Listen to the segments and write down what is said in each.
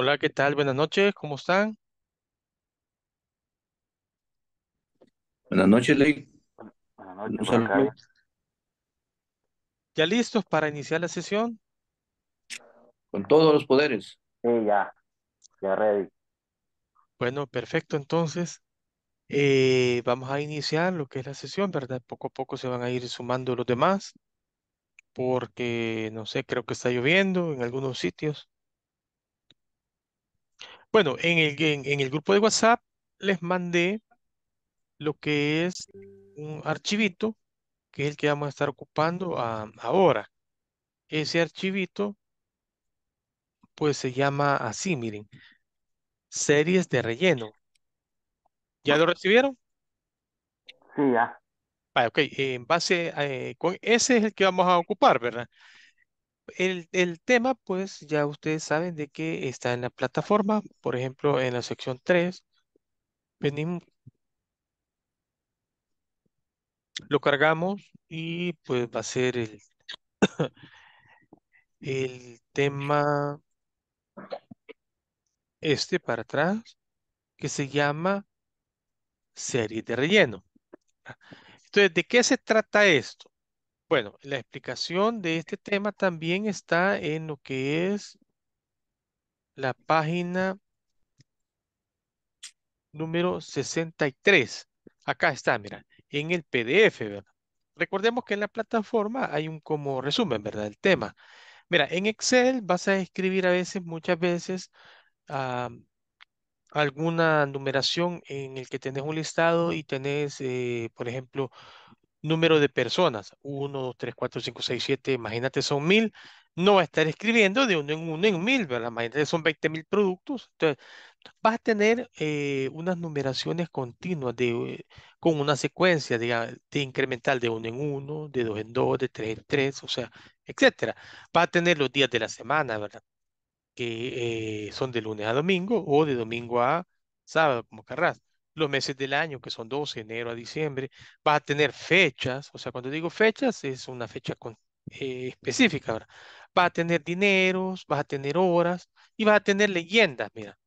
Hola, ¿qué tal? Buenas noches, ¿cómo están? Buenas noches, Ley. Buenas noches, ¿Ya listos para iniciar la sesión? Con todos los poderes. Sí, ya, ya ready. Bueno, perfecto, entonces eh, vamos a iniciar lo que es la sesión, ¿verdad? Poco a poco se van a ir sumando los demás, porque no sé, creo que está lloviendo en algunos sitios. Bueno, en el, en, el grupo de WhatsApp les mandé lo que es un archivito, que es el que vamos a estar ocupando ahora. Ese archivito, pues se llama así, miren, series de relleno. ¿Ya lo recibieron? Sí, ya. Ah, ok, en base a, eh, con, ese es el que vamos a ocupar, ¿verdad? el, tema, pues ya ustedes saben de que está en la plataforma, por ejemplo, en la sección 3, venimos, lo cargamos y pues va a ser el, el tema este para atrás, que se llama serie de relleno. Entonces, ¿de qué se trata esto? Bueno, la explicación de este tema también está en lo que es la página número 63. Acá está, mira, en el PDF, ¿verdad? Recordemos que en la plataforma hay un como resumen, ¿verdad? El tema. Mira, en Excel vas a escribir a veces, muchas veces, ah, alguna numeración en el que tenés un listado y tenés, eh, por ejemplo, número de personas. 1, 2, 3, 4, 5, 6, 7, imagínate, son mil. No va a estar escribiendo de uno en uno en mil, ¿verdad? Imagínate, son 20 mil productos. Entonces, vas a tener eh, unas numeraciones continuas de, eh, con una secuencia de incremental de uno en uno, de dos en dos, de tres en tres, o sea, etcétera. va a tener los días de la semana, ¿verdad? Que eh, son de lunes a domingo o de domingo a sábado, como querrás los meses del año, que son 12, enero a diciembre, vas a tener fechas, o sea, cuando digo fechas, es una fecha con, eh, específica, ¿verdad? Vas a tener dineros, vas a tener horas y vas a tener leyendas, mira.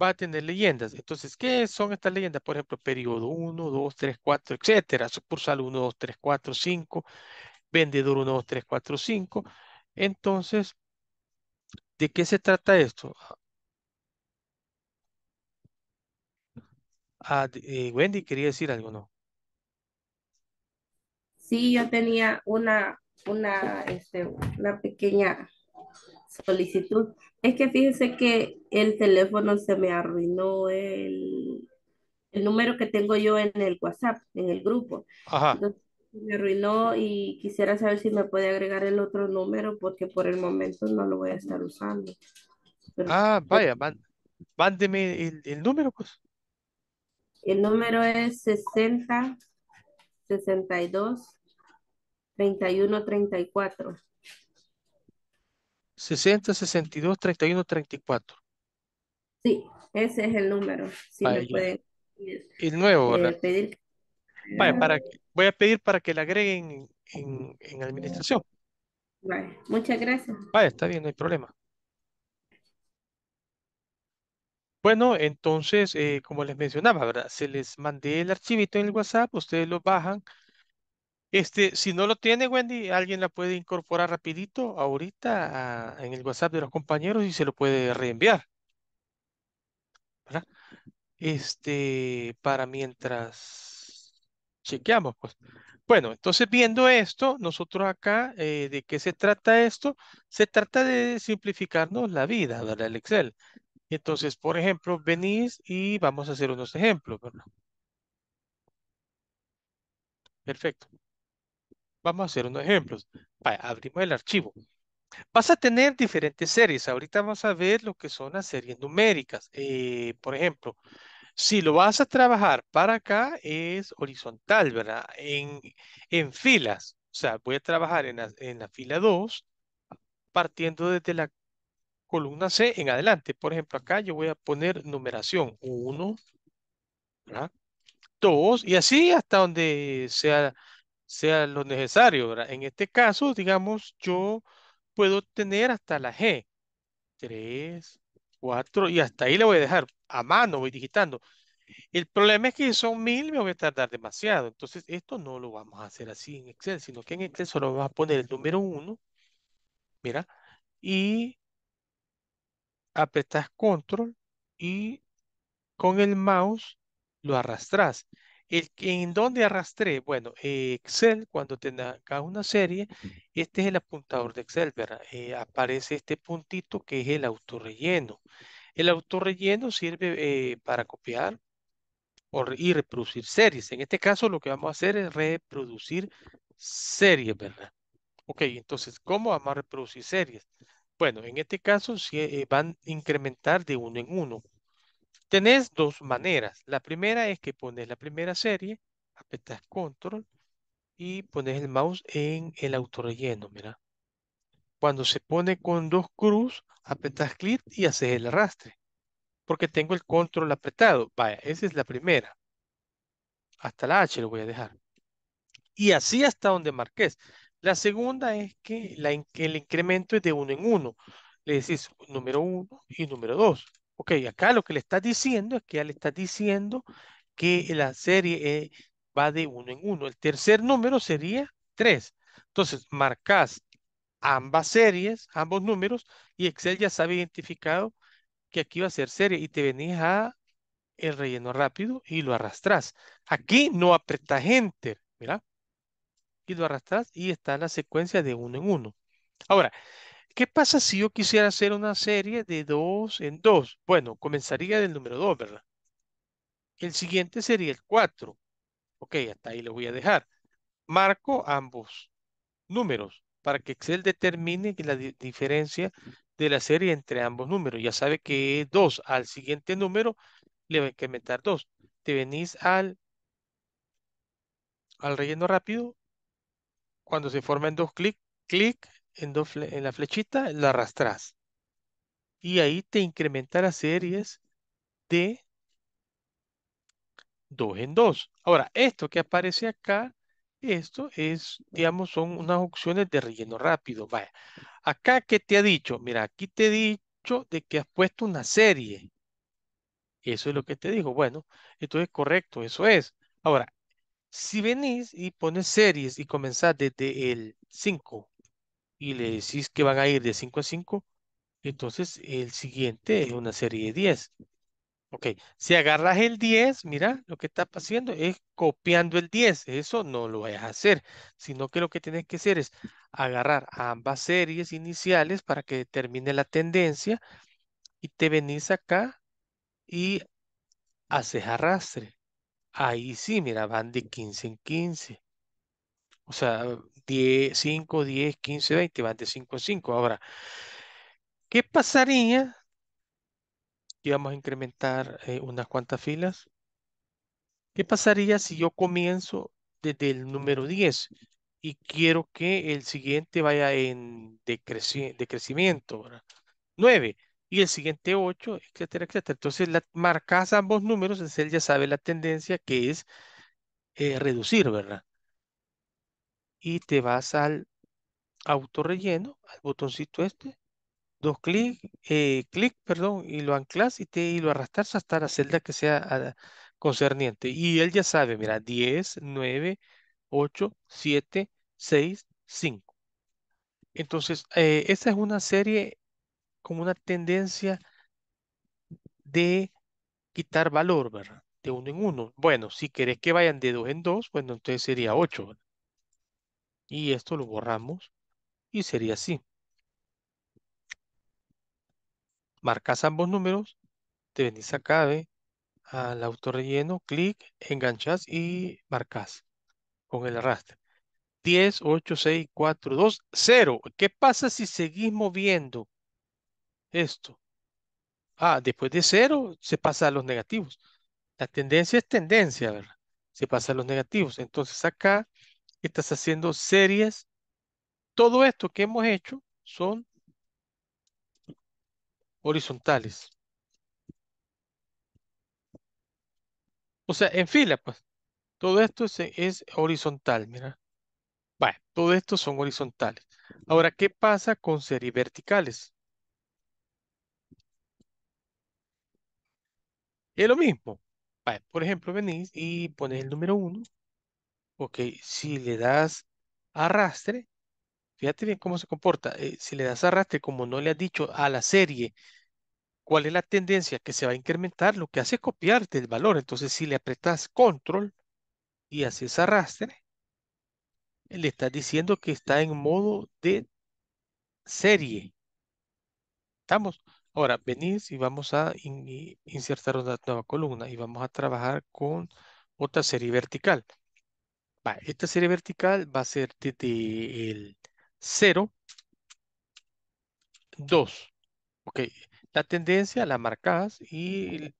Va a tener leyendas. Entonces, ¿qué son estas leyendas? Por ejemplo, periodo 1, 2, 3, 4, etcétera. Sucursal 1, 2, 3, 4, 5. Vendedor 1, 2, 3, 4, 5. Entonces, ¿de qué se trata esto? Ah, eh, Wendy, quería decir algo, ¿no? Sí, yo tenía una, una, este, una pequeña solicitud. Es que fíjense que el teléfono se me arruinó el, el número que tengo yo en el WhatsApp, en el grupo. Ajá. Entonces, me arruinó y quisiera saber si me puede agregar el otro número porque por el momento no lo voy a estar usando. ah, pues vaya, mándeme el, el número, pues. El número es 60 62 31 34. 60 62 31 34. Sí, ese es el número. Si el nuevo, eh, ¿verdad? para, voy a pedir para que le agreguen en, en, administración. Vale, muchas gracias. está bien, no hay problema. Bueno, entonces, eh, como les mencionaba, ¿verdad? Se les mandé el archivito en el WhatsApp, ustedes lo bajan. Este, si no lo tiene, Wendy, alguien la puede incorporar rapidito ahorita en el WhatsApp de los compañeros y se lo puede reenviar, Este, para mientras chequeamos, pues. Bueno, entonces viendo esto, nosotros acá, eh, ¿de qué se trata esto? Se trata de simplificarnos la vida, ¿verdad? El Excel. Entonces, por ejemplo, venís y vamos a hacer unos ejemplos, ¿verdad? Perfecto. Vamos a hacer unos ejemplos. abrimos el archivo. Vas a tener diferentes series. Ahorita vamos a ver lo que son las series numéricas. Eh, por ejemplo, si lo vas a trabajar para acá es horizontal, ¿verdad? En, filas. O sea, voy a trabajar en la fila 2 partiendo desde la columna C en adelante. Por ejemplo, acá yo voy a poner numeración 1, 2 y así hasta donde sea, sea lo necesario. En este caso, digamos, yo puedo tener hasta la G. 3, 4 y hasta ahí le voy a dejar a mano, voy digitando. El problema es que son mil me voy a tardar demasiado. Entonces, esto no lo vamos a hacer así en Excel, sino que en Excel solo vamos a poner el número 1, mira, y apretas control y con el mouse lo arrastras. El, ¿En dónde arrastré? Bueno, eh, Excel, cuando tenga una serie, este es el apuntador de Excel, ¿verdad? Eh, aparece este puntito que es el autorrelleno. El autorrelleno sirve eh, para copiar y reproducir series. En este caso lo que vamos a hacer es reproducir series, ¿verdad? Ok, entonces, ¿cómo vamos a reproducir series? Bueno, en este caso si, eh, van a incrementar de uno en uno. Tenés dos maneras. La primera es que pones la primera serie, apretas control y pones el mouse en el autorrelleno, mira. Cuando se pone con dos cruces, apretas clic y haces el arrastre. Porque tengo el control apretado. Vaya, esa es la primera. Hasta la H lo voy a dejar. Y así hasta donde marques. La segunda es que el incremento es de uno en uno. Le decís número uno y número dos. Ok, acá lo que le estás diciendo es que ya le estás diciendo que la serie e va de uno en uno. El tercer número sería tres. Entonces, marcas ambas series, ambos números, y Excel ya sabe identificado que aquí va a ser serie y te venís a el relleno rápido y lo arrastras. Aquí no apretas Enter, mira, y lo arrastras y está la secuencia de uno en uno. Ahora, ¿qué pasa si yo quisiera hacer una serie de dos en dos? Bueno, comenzaría del número dos, ¿verdad? El siguiente sería el cuatro. Ok, hasta ahí lo voy a dejar. Marco ambos números para que Excel determine la diferencia de la serie entre ambos números. Ya sabe que 2 al siguiente número le va a incrementar 2. Te venís al, al relleno rápido cuando se forma en dos clics, clic en, en la flechita, la arrastras. Y ahí te incrementa las series de dos en dos. Ahora, esto que aparece acá, esto es, digamos, son unas opciones de relleno rápido. Vaya, acá, ¿qué te ha dicho? Mira, aquí te he dicho de que has puesto una serie. Eso es lo que te dijo. Bueno, entonces correcto, eso es. Ahora, si venís y pones series y comenzás desde el 5 y le decís que van a ir de 5 a 5, entonces el siguiente es una serie de 10. Ok, si agarras el 10, mira, lo que está haciendo es copiando el 10. Eso no lo vas a hacer, sino que lo que tienes que hacer es agarrar ambas series iniciales para que determine la tendencia y te venís acá y haces arrastre. Ahí sí, mira, van de 15 en 15. O sea, 10, 5, 10, 15, 20, van de 5 en 5. Ahora, ¿qué pasaría si vamos a incrementar eh, unas cuantas filas? ¿Qué pasaría si yo comienzo desde el número 10 y quiero que el siguiente vaya en decrecimiento? ¿verdad? 9 y el siguiente 8, etcétera, etcétera. Entonces, la, marcas ambos números, entonces él ya sabe la tendencia que es eh, reducir, ¿verdad? Y te vas al autorrelleno, al botoncito este, dos clics, eh, clic, perdón, y lo anclas y, te, y lo arrastras hasta la celda que sea ah, concerniente. Y él ya sabe, mira, 10, 9, 8, 7, 6, 5. Entonces, eh, esta es una serie como una tendencia de quitar valor, ¿verdad? De uno en uno. Bueno, si querés que vayan de dos en dos, bueno, entonces sería ocho Y esto lo borramos y sería así. Marcas ambos números, te venís acá ¿ve? al autorrelleno, clic, enganchas y marcas con el arrastre. 10, 8, 6, 4, 2, 0. ¿Qué pasa si seguís moviendo esto. Ah, después de cero se pasa a los negativos. La tendencia es tendencia, ¿verdad? Se pasa a los negativos. Entonces acá estás haciendo series. Todo esto que hemos hecho son horizontales. O sea, en fila, pues. Todo esto es, horizontal, mira. Bueno, todo esto son horizontales. Ahora, ¿qué pasa con series verticales? es lo mismo. por ejemplo, venís y pones el número 1. Ok, si le das arrastre, fíjate bien cómo se comporta. Eh, si le das arrastre, como no le has dicho a la serie cuál es la tendencia que se va a incrementar, lo que hace es copiarte el valor. Entonces, si le apretas control y haces arrastre, le estás diciendo que está en modo de serie. ¿Estamos? Ahora, venís y vamos a insertar una nueva columna y vamos a trabajar con otra serie vertical. esta serie vertical va a ser desde el 0, 2. Ok, la tendencia la marcas y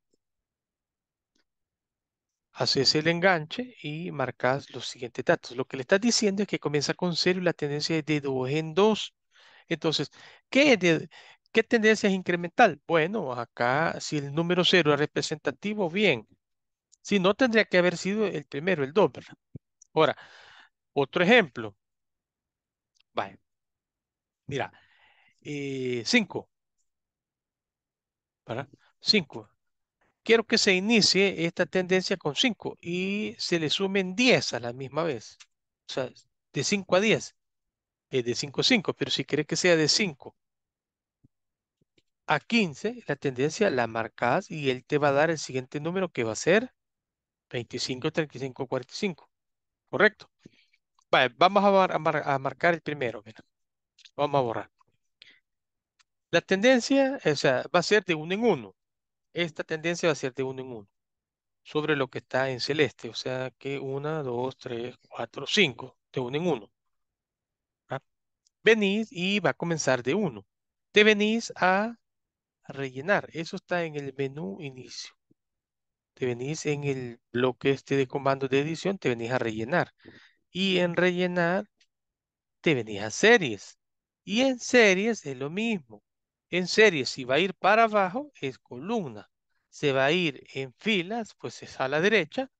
haces el enganche y marcas los siguientes datos. Lo que le estás diciendo es que comienza con 0 y la tendencia es de 2 en 2. Entonces, ¿qué es de, ¿Qué tendencia es incremental? Bueno, acá si el número 0 es representativo, bien. Si no, tendría que haber sido el primero, el 2, ¿verdad? Ahora, otro ejemplo. Vale. Mira, 5. Eh, 5. Quiero que se inicie esta tendencia con 5 y se le sumen 10 a la misma vez. O sea, de 5 a 10. es de 5 a 5, pero si quiere que sea de 5 a 15, la tendencia la marcas y él te va a dar el siguiente número que va a ser 25, 35, 45. ¿Correcto? vamos a, a, marcar el primero. Mira. Vamos a borrar. La tendencia, o sea, va a ser de 1 en 1. Esta tendencia va a ser de 1. en 1. Sobre lo que está en celeste. O sea que 1, 2, 3, 4, 5. De uno en uno. ¿ah? Venís y va a comenzar de 1. Te venís a rellenar. Eso está en el menú inicio. Te venís en el bloque este de comando de edición, te venís a rellenar. Y en rellenar, te venís a series. Y en series es lo mismo. En series, si va a ir para abajo, es columna. Se va a ir en filas, pues es a la derecha.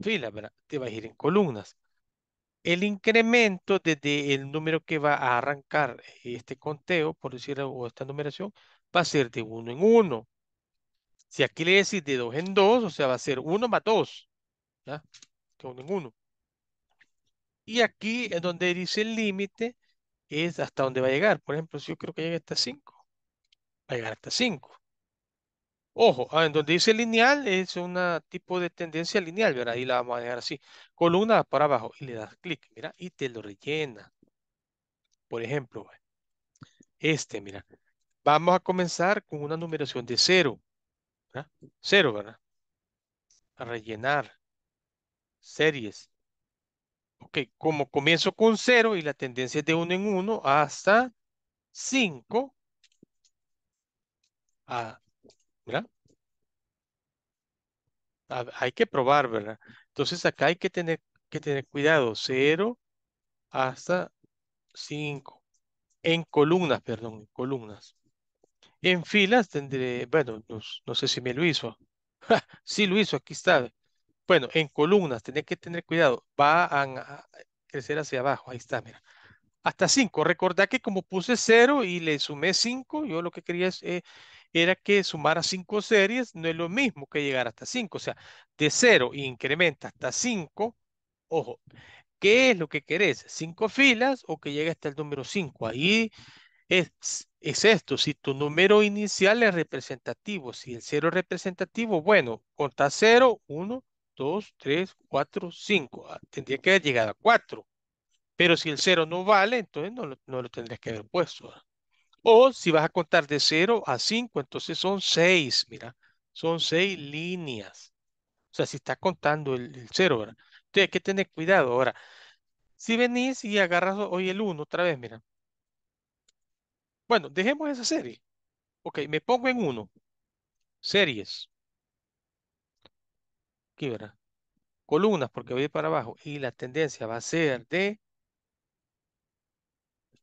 Fila, ¿verdad? Te va a ir en columnas. El incremento desde el número que va a arrancar este conteo, por decirlo, o esta numeración, va a ser de 1 en 1. Si aquí le decís de 2 en 2, o sea, va a ser 1 más 2, que 1 en 1. Y aquí es donde dice el límite, es hasta dónde va a llegar. Por ejemplo, si yo creo que llega hasta 5, va a llegar hasta 5. Ojo, ah, en donde dice lineal es un tipo de tendencia lineal, ¿verdad? Ahí la vamos a dejar así. Columna para abajo y le das clic, mira, y te lo rellena. Por ejemplo, este, mira, Vamos a comenzar con una numeración de cero. Cero, ¿verdad? A rellenar. Series. Ok, como comienzo con cero y la tendencia es de uno en uno hasta cinco, ¿verdad? hay que probar, ¿verdad? Entonces acá hay que tener, que tener cuidado. cero hasta cinco, En columnas, perdón, en columnas. En filas tendré, bueno, no, sé si me lo hizo. sí lo hizo, aquí está. Bueno, en columnas, tenés que tener cuidado. Va a crecer hacia abajo, ahí está, mira. Hasta 5. Recordad que como puse 0 y le sumé 5, yo lo que quería es, eh, era que sumara 5 series, no es lo mismo que llegar hasta 5. O sea, de 0 incrementa hasta 5, ojo, ¿qué es lo que querés? ¿5 filas o que llegue hasta el número 5? Ahí es, es esto, si tu número inicial es representativo, si el cero es representativo, bueno, contas cero, uno, dos, tres, cuatro, cinco. Ah, tendría que haber llegado a cuatro. Pero si el cero no vale, entonces no, lo tendrías que haber puesto. O si vas a contar de cero a cinco, entonces son seis, mira, son seis líneas. O sea, si estás contando el, el cero Entonces hay que tener cuidado. Ahora, si venís y agarras hoy el 1 otra vez, mira, bueno, dejemos esa serie. Ok, me pongo en uno. Series. Aquí verá. Columnas, porque voy para abajo. Y la tendencia va a ser de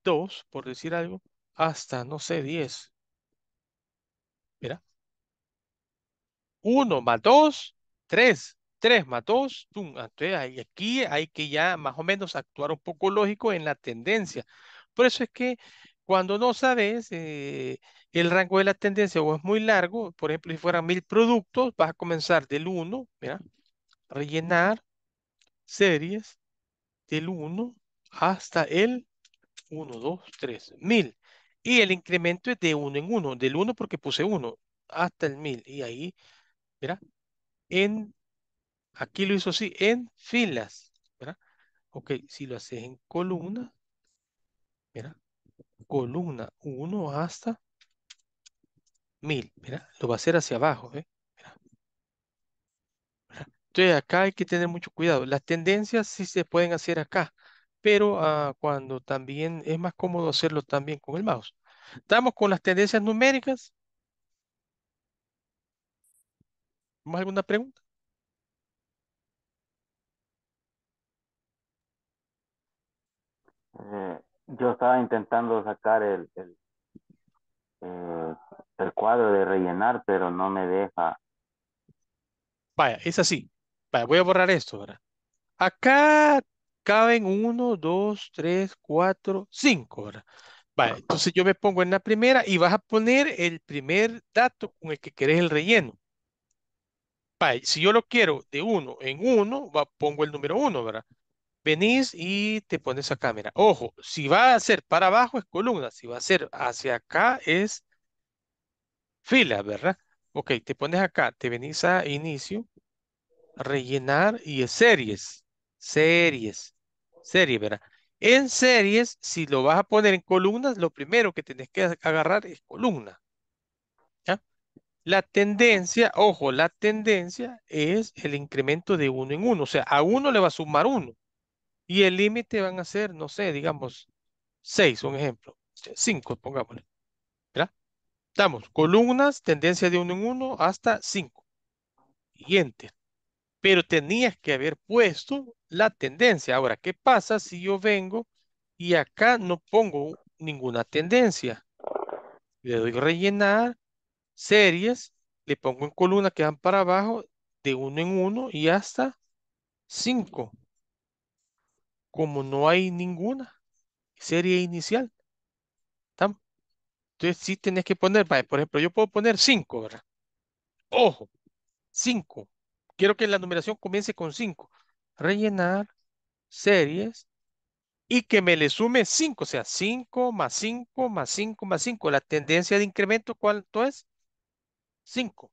2, por decir algo, hasta, no sé, 10. Mira. 1 más 2, 3. 3 más 2, tum. Entonces, aquí hay que ya más o menos actuar un poco lógico en la tendencia. Por eso es que cuando no sabes eh, el rango de la tendencia o es muy largo, por ejemplo, si fueran mil productos, vas a comenzar del 1, mira, rellenar series del 1 hasta el 1, 2, 3, 1000. Y el incremento es de 1 en 1, del 1 porque puse 1 hasta el 1000. Y ahí, mira, en, aquí lo hizo así, en filas. ¿verdad? Ok, si lo haces en columna, mira, columna 1 hasta 1000. Mira, lo va a hacer hacia abajo. ¿eh? Entonces acá hay que tener mucho cuidado. Las tendencias sí se pueden hacer acá, pero ah, cuando también es más cómodo hacerlo también con el mouse. Estamos con las tendencias numéricas. alguna pregunta? Mm yo estaba intentando sacar el, eh, el, cuadro de rellenar, pero no me deja. Vaya, es así. voy a borrar esto, ¿verdad? Acá caben uno, dos, tres, cuatro, cinco, ¿verdad? Vale, entonces yo me pongo en la primera y vas a poner el primer dato con el que querés el relleno. vaya si yo lo quiero de uno en uno, pongo el número uno, ¿verdad? venís y te pones a cámara ojo, si va a ser para abajo es columna, si va a ser hacia acá es fila, ¿verdad? Ok, te pones acá, te venís a inicio, rellenar y es series, series, series, ¿verdad? En series, si lo vas a poner en columnas, lo primero que tenés que agarrar es columna. ¿ya? La tendencia, ojo, la tendencia es el incremento de uno en uno. O sea, a uno le va a sumar uno. Y el límite van a ser, no sé, digamos, 6, un ejemplo. 5, pongámosle. ¿Verdad? Estamos, columnas, tendencia de uno en 1 hasta 5. Siguiente. Pero tenías que haber puesto la tendencia. Ahora, ¿qué pasa si yo vengo y acá no pongo ninguna tendencia? Le doy rellenar, series, le pongo en columna que van para abajo de uno en uno y hasta 5 como no hay ninguna serie inicial, Entonces sí tenés que poner, por ejemplo, yo puedo poner 5, ¿verdad? Ojo, 5. Quiero que la numeración comience con 5. Rellenar series y que me le sume 5, o sea, 5 más 5 más 5 más 5. La tendencia de incremento, ¿cuánto es? 5.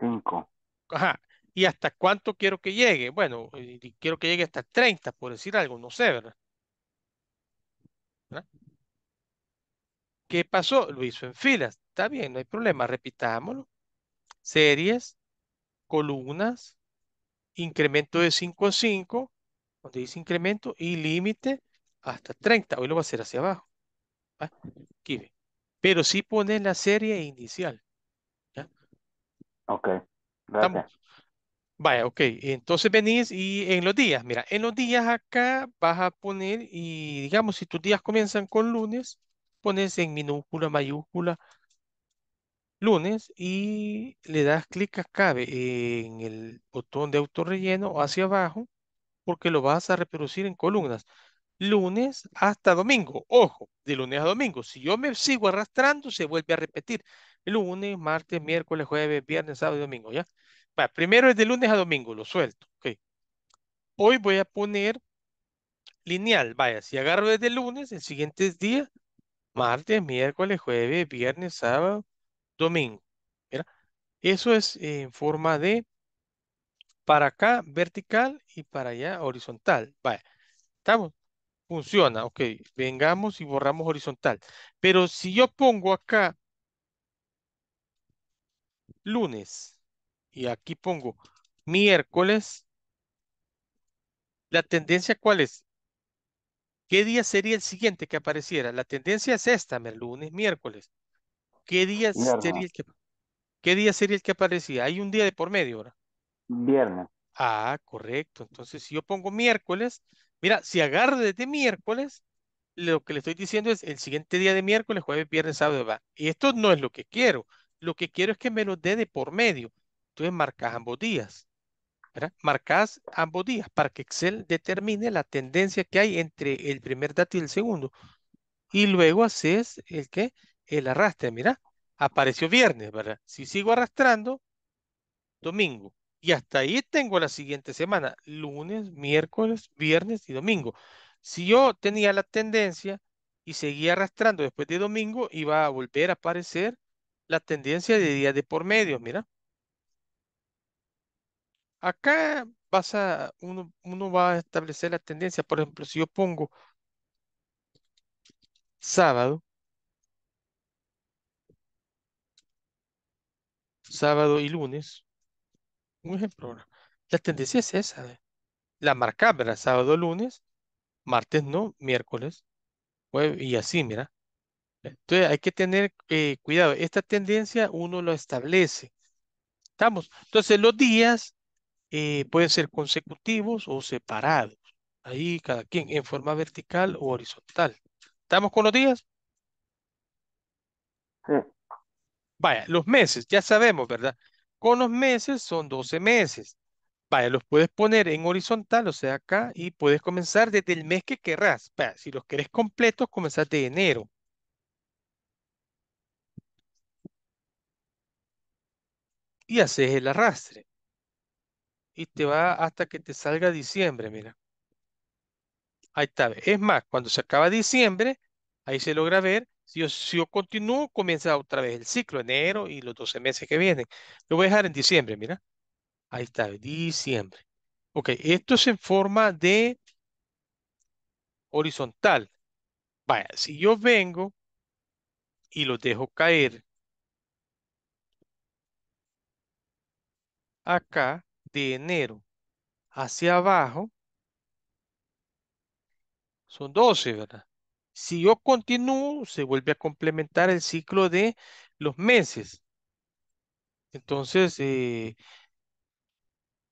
5. Ajá. ¿Y hasta cuánto quiero que llegue? Bueno, eh, quiero que llegue hasta 30, por decir algo, no sé, ¿verdad? ¿Qué pasó? Lo hizo en filas. Está bien, no hay problema, repitámoslo. Series, columnas, incremento de 5 a 5, donde dice incremento, y límite hasta 30. Hoy lo va a hacer hacia abajo. Pero sí pone la serie inicial. Ok. Gracias. Vaya, ok. Entonces venís y en los días, mira, en los días acá vas a poner y digamos, si tus días comienzan con lunes, pones en minúscula, mayúscula, lunes y le das clic acá en el botón de autorrelleno hacia abajo porque lo vas a reproducir en columnas. Lunes hasta domingo. Ojo, de lunes a domingo. Si yo me sigo arrastrando, se vuelve a repetir. Lunes, martes, miércoles, jueves, viernes, sábado y domingo, ¿ya? primero es de lunes a domingo, lo suelto. Okay. Hoy voy a poner lineal, vaya, si agarro desde lunes, el siguiente día, martes, miércoles, jueves, viernes, sábado, domingo. eso es en forma de para acá vertical y para allá horizontal. Vaya, estamos, funciona, ok, vengamos y borramos horizontal. Pero si yo pongo acá lunes, y aquí pongo miércoles, la tendencia cuál es? ¿Qué día sería el siguiente que apareciera? La tendencia es esta, lunes, miércoles. ¿Qué día, sería el que, ¿Qué día sería el que aparecía? Hay un día de por medio, ahora Viernes. Ah, correcto. Entonces, si yo pongo miércoles, mira, si agarro desde miércoles, lo que le estoy diciendo es el siguiente día de miércoles, jueves, viernes, sábado, va. Y esto no es lo que quiero. Lo que quiero es que me lo dé de por medio. Entonces marcas ambos días. Marcas ambos días para que Excel determine la tendencia que hay entre el primer dato y el segundo. Y luego haces el que el arrastre. Mira, apareció viernes, ¿verdad? Si sigo arrastrando, domingo. Y hasta ahí tengo la siguiente semana, lunes, miércoles, viernes y domingo. Si yo tenía la tendencia y seguía arrastrando después de domingo, iba a volver a aparecer la tendencia de día de por medio, mira. Acá pasa uno, uno va a establecer la tendencia. Por ejemplo, si yo pongo sábado, sábado y lunes, un ejemplo La tendencia es esa. ¿eh? La marca, ¿verdad? Sábado, lunes, martes no, miércoles, y así, mira. Entonces hay que tener eh, cuidado. Esta tendencia uno lo establece. Estamos. Entonces los días eh, pueden ser consecutivos o separados. Ahí cada quien, en forma vertical o horizontal. ¿Estamos con los días? Vaya, los meses, ya sabemos, ¿verdad? Con los meses son 12 meses. Vaya, los puedes poner en horizontal, o sea, acá, y puedes comenzar desde el mes que querrás. Vaya, si los querés completos, comenzás de enero. Y haces el arrastre y te va hasta que te salga diciembre, mira. Ahí está. Es más, cuando se acaba diciembre, ahí se logra ver. Si yo, si continúo, comienza otra vez el ciclo, enero y los 12 meses que vienen. Lo voy a dejar en diciembre, mira. Ahí está, diciembre. Ok, esto es en forma de horizontal. Vaya, si yo vengo y lo dejo caer acá, de enero hacia abajo, son 12, ¿verdad? Si yo continúo, se vuelve a complementar el ciclo de los meses. Entonces, eh,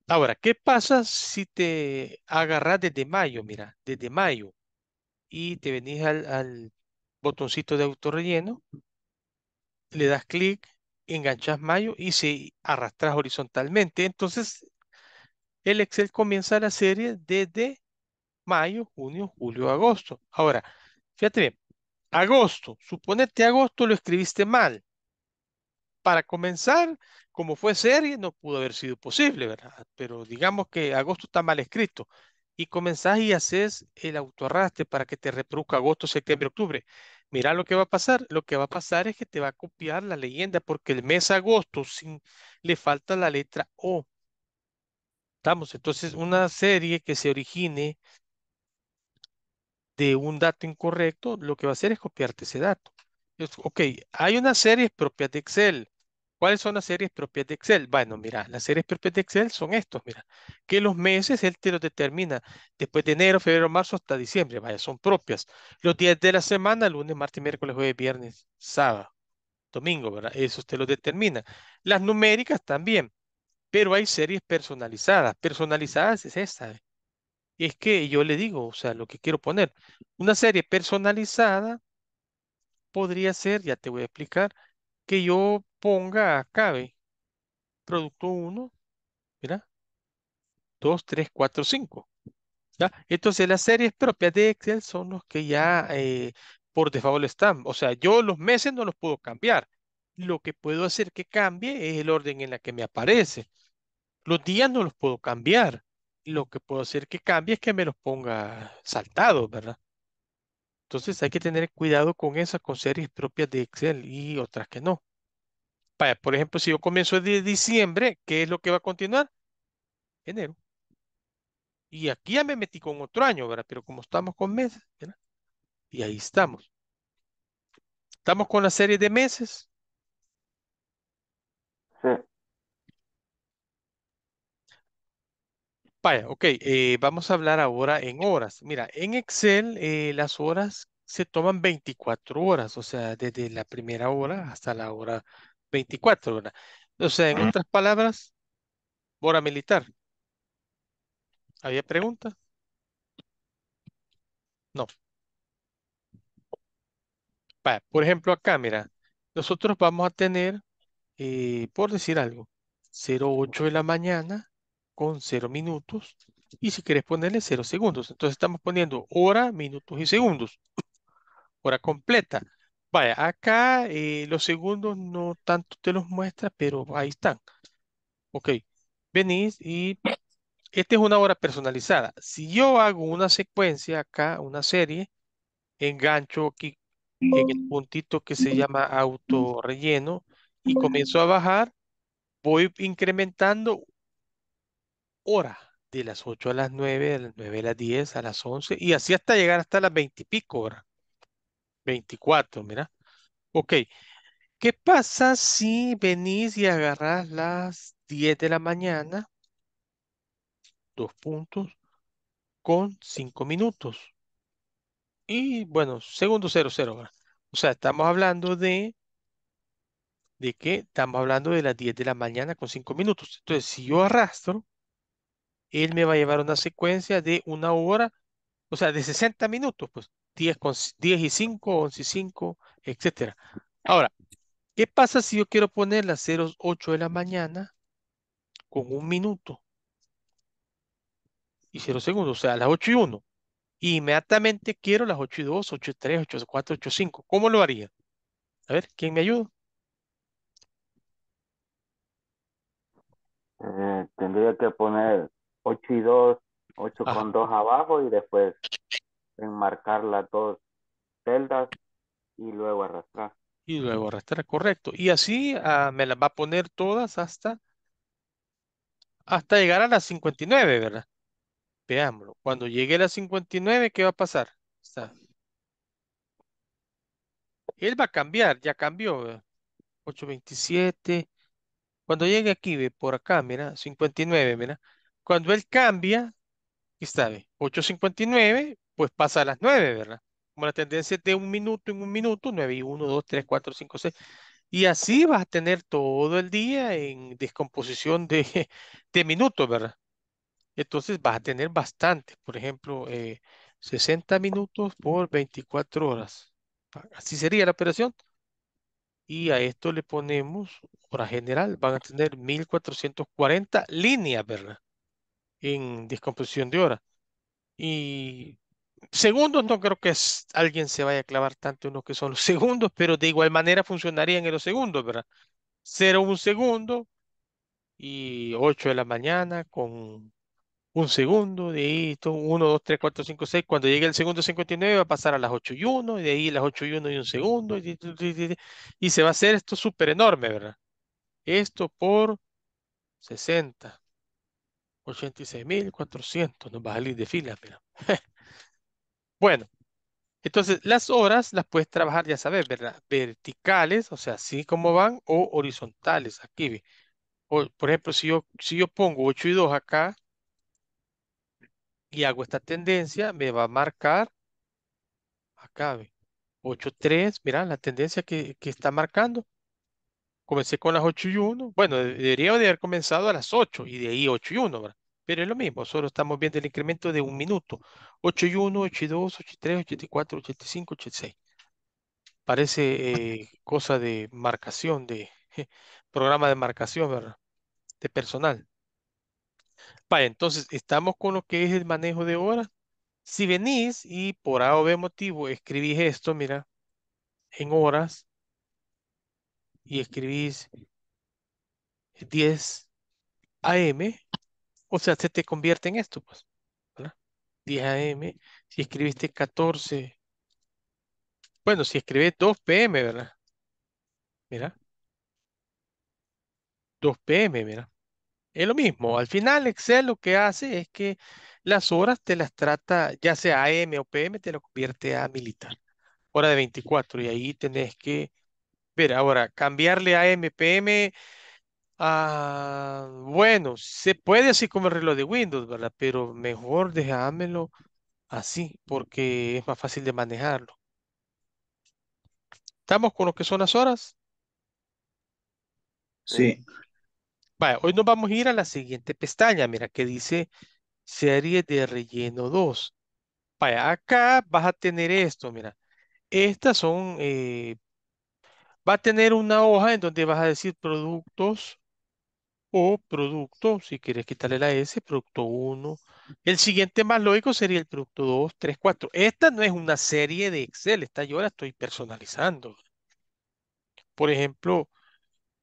ahora, ¿qué pasa si te agarras desde mayo? Mira, desde mayo y te venís al, botoncito de autorrelleno, le das clic, enganchas mayo y se arrastras horizontalmente. Entonces, el Excel comienza la serie desde mayo, junio, julio, agosto. Ahora, fíjate bien, agosto, suponete agosto lo escribiste mal. Para comenzar, como fue serie, no pudo haber sido posible, ¿verdad? Pero digamos que agosto está mal escrito. Y comenzás y haces el autoarraste para que te reproduzca agosto, septiembre, octubre. Mira lo que va a pasar. Lo que va a pasar es que te va a copiar la leyenda porque el mes agosto le falta la letra O. Estamos, entonces, una serie que se origine de un dato incorrecto, lo que va a hacer es copiarte ese dato. ok, hay unas series propias de Excel. ¿Cuáles son las series propias de Excel? Bueno, mira, las series propias de Excel son estos, mira, que los meses él te los determina después de enero, febrero, marzo hasta diciembre, vaya, son propias. Los días de la semana, lunes, martes, miércoles, jueves, viernes, sábado, domingo, ¿verdad? Eso te lo determina. Las numéricas también. Pero hay series personalizadas. Personalizadas es esta. Y es que yo le digo, o sea, lo que quiero poner. Una serie personalizada podría ser, ya te voy a explicar, que yo ponga acá, Producto 1, mira, 2, 3, 4, 5. Entonces las series propias de Excel son los que ya eh, por default están. O sea, yo los meses no los puedo cambiar. Lo que puedo hacer que cambie es el orden en la que me aparece. Los días no los puedo cambiar. Lo que puedo hacer que cambie es que me los ponga saltados, ¿verdad? Entonces hay que tener cuidado con esas, con series propias de Excel y otras que no. por ejemplo, si yo comienzo de diciembre, ¿qué es lo que va a continuar? Enero. Y aquí ya me metí con otro año, ¿verdad? Pero como estamos con meses, ¿verdad? Y ahí estamos. Estamos con la serie de meses. Sí. Vaya, ok, eh, vamos a hablar ahora en horas. Mira, en Excel eh, las horas se toman 24 horas, o sea, desde la primera hora hasta la hora 24 horas. O sea, en otras palabras, hora militar. ¿Había pregunta? No. Vaya, por ejemplo, acá, mira, nosotros vamos a tener, eh, por decir algo, 08 de la mañana con 0 minutos y si quieres ponerle cero segundos. Entonces estamos poniendo hora, minutos y segundos. Hora completa. Vaya, acá eh, los segundos no tanto te los muestra, pero ahí están. Ok, venís y esta es una hora personalizada. Si yo hago una secuencia acá, una serie, engancho aquí en el puntito que se llama autorrelleno y comienzo a bajar, voy incrementando hora, de las 8 a las 9, de las 9 a las 10, a las 11, y así hasta llegar hasta las 20 y pico, ¿verdad? 24, mira. Ok, ¿qué pasa si venís y agarrás las 10 de la mañana? Dos puntos con 5 minutos. Y bueno, segundo cero, cero, O sea, estamos hablando de ¿De qué? Estamos hablando de las 10 de la mañana con 5 minutos. Entonces, si yo arrastro él me va a llevar una secuencia de una hora, o sea, de 60 minutos, pues 10, 10 y 5, 11 y 5, etc. Ahora, ¿qué pasa si yo quiero poner las 08 de la mañana con un minuto y 0 segundos? O sea, las 8 y 1. Y inmediatamente quiero las 8 y 2, 8 y 3, 8 y 4, 8 y 5. ¿Cómo lo haría? A ver, ¿quién me ayuda? Eh, tendría que poner 8 y 2, 8 ah. con 2 abajo y después enmarcar las dos celdas y luego arrastrar. Y luego arrastrar, correcto. Y así ah, me las va a poner todas hasta, hasta llegar a las 59, ¿verdad? Veámoslo. Cuando llegue a las 59, ¿qué va a pasar? Está. Él va a cambiar, ya cambió. 827. Cuando llegue aquí, por acá, mira, 59, mira. Cuando él cambia, ¿qué sabe? 8.59, pues pasa a las 9, ¿verdad? Como la tendencia es de un minuto en un minuto, 9 y 1, 2, 3, 4, 5, 6. Y así vas a tener todo el día en descomposición de, de minutos, ¿verdad? Entonces vas a tener bastante, por ejemplo, eh, 60 minutos por 24 horas. Así sería la operación. Y a esto le ponemos hora general. Van a tener 1440 líneas, ¿verdad? en descomposición de hora Y segundos no creo que alguien se vaya a clavar tanto en que son los segundos, pero de igual manera funcionarían en los segundos, ¿verdad? cero un segundo y ocho de la mañana con un segundo, de ahí uno, dos, tres, cuatro, cinco, seis cuando llegue el segundo 59 va a pasar a las ocho y uno y de ahí las ocho y uno y un segundo, y, se va a hacer esto súper enorme, ¿verdad? Esto por 60. 86.400. Nos va a salir de filas, mira. bueno, entonces las horas las puedes trabajar, ya sabes, ¿verdad? Verticales, o sea, así como van, o horizontales. Aquí, por ejemplo, si yo, si yo pongo 8 y 2 acá y hago esta tendencia, me va a marcar acá, 8, 3, mira la tendencia que está marcando. Comencé con las 8 y 1. Bueno, debería de haber comenzado a las 8 y de ahí 8 y 1, ¿verdad? Pero es lo mismo, solo estamos viendo el incremento de un minuto. 8 y 1, 8 y 2, 8 y 3, 84, 85, 86. Parece eh, cosa de marcación, de programa de marcación, ¿verdad? De personal. Vale, entonces estamos con lo que es el manejo de horas. Si venís y por A o B motivo escribís esto, mira, en horas, y escribís 10 AM, o sea, se te convierte en esto, pues. ¿verdad? 10 AM, si escribiste 14, bueno, si escribes 2 PM, ¿verdad? Mira. 2 PM, mira. Es lo mismo. Al final, Excel lo que hace es que las horas te las trata, ya sea AM o PM, te lo convierte a militar. Hora de 24. Y ahí tenés que ahora, cambiarle a MPM, ah, bueno, se puede así como el reloj de Windows, ¿verdad? Pero mejor dejámelo así, porque es más fácil de manejarlo. ¿Estamos con lo que son las horas? Sí. Vale, hoy nos vamos a ir a la siguiente pestaña, mira, que dice serie de relleno 2. Vaya, acá vas a tener esto, mira. Estas son eh, va a tener una hoja en donde vas a decir productos o producto, si quieres quitarle la S, producto 1. El siguiente más lógico sería el producto 2, 3, 4. Esta no es una serie de Excel, esta yo la estoy personalizando. Por ejemplo,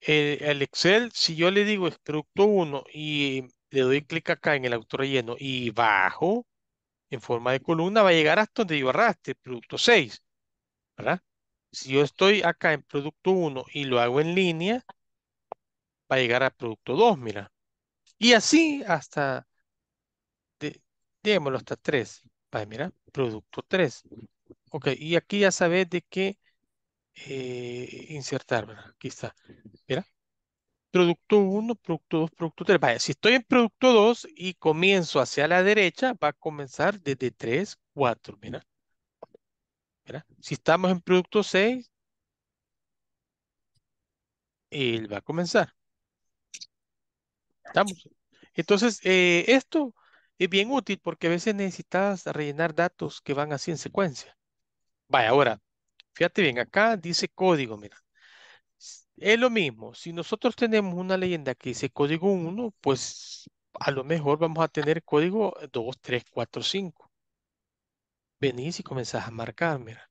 eh, el, Excel, si yo le digo es producto 1 y le doy clic acá en el relleno y bajo en forma de columna, va a llegar hasta donde yo arrastre, producto 6. ¿Verdad? si yo estoy acá en producto 1 y lo hago en línea, va a llegar a producto 2, mira. Y así hasta, de, hasta 3. mira, producto 3. Ok, y aquí ya sabes de qué eh, insertar, ¿verdad? Aquí está, mira. Producto 1, producto 2, producto 3. Vaya, si estoy en producto 2 y comienzo hacia la derecha, va a comenzar desde 3, 4, mira. Si estamos en producto 6, él va a comenzar. ¿Estamos? Entonces, eh, esto es bien útil porque a veces necesitas rellenar datos que van así en secuencia. Vaya, ahora, fíjate bien, acá dice código, mira. Es lo mismo, si nosotros tenemos una leyenda que dice código 1, pues a lo mejor vamos a tener código 2, 3, 4, 5 venís y comenzás a marcar, mira.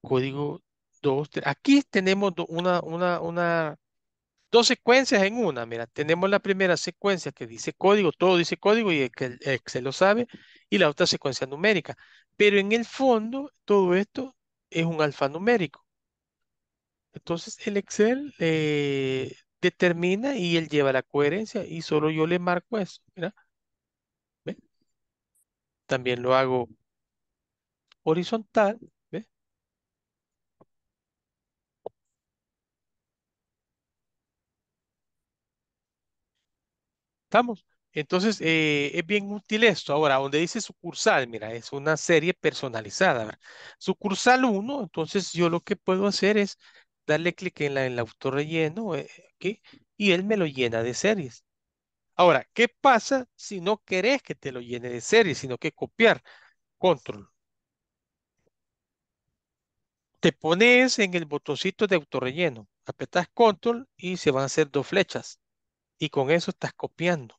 Código 2, Aquí tenemos una, una, una, dos secuencias en una. Mira, tenemos la primera secuencia que dice código, todo dice código y que Excel lo sabe, y la otra secuencia numérica. Pero en el fondo, todo esto es un alfanumérico. Entonces, el Excel eh, determina y él lleva la coherencia y solo yo le marco eso. Mira. También lo hago horizontal, ¿ve? ¿Estamos? Entonces, eh, es bien útil esto. Ahora, donde dice sucursal, mira, es una serie personalizada. Sucursal 1, entonces yo lo que puedo hacer es darle clic en, la, el autorrelleno eh, y él me lo llena de series. Ahora, ¿qué pasa si no querés que te lo llene de series, sino que copiar? Control te pones en el botoncito de autorrelleno, apretas control y se van a hacer dos flechas. Y con eso estás copiando.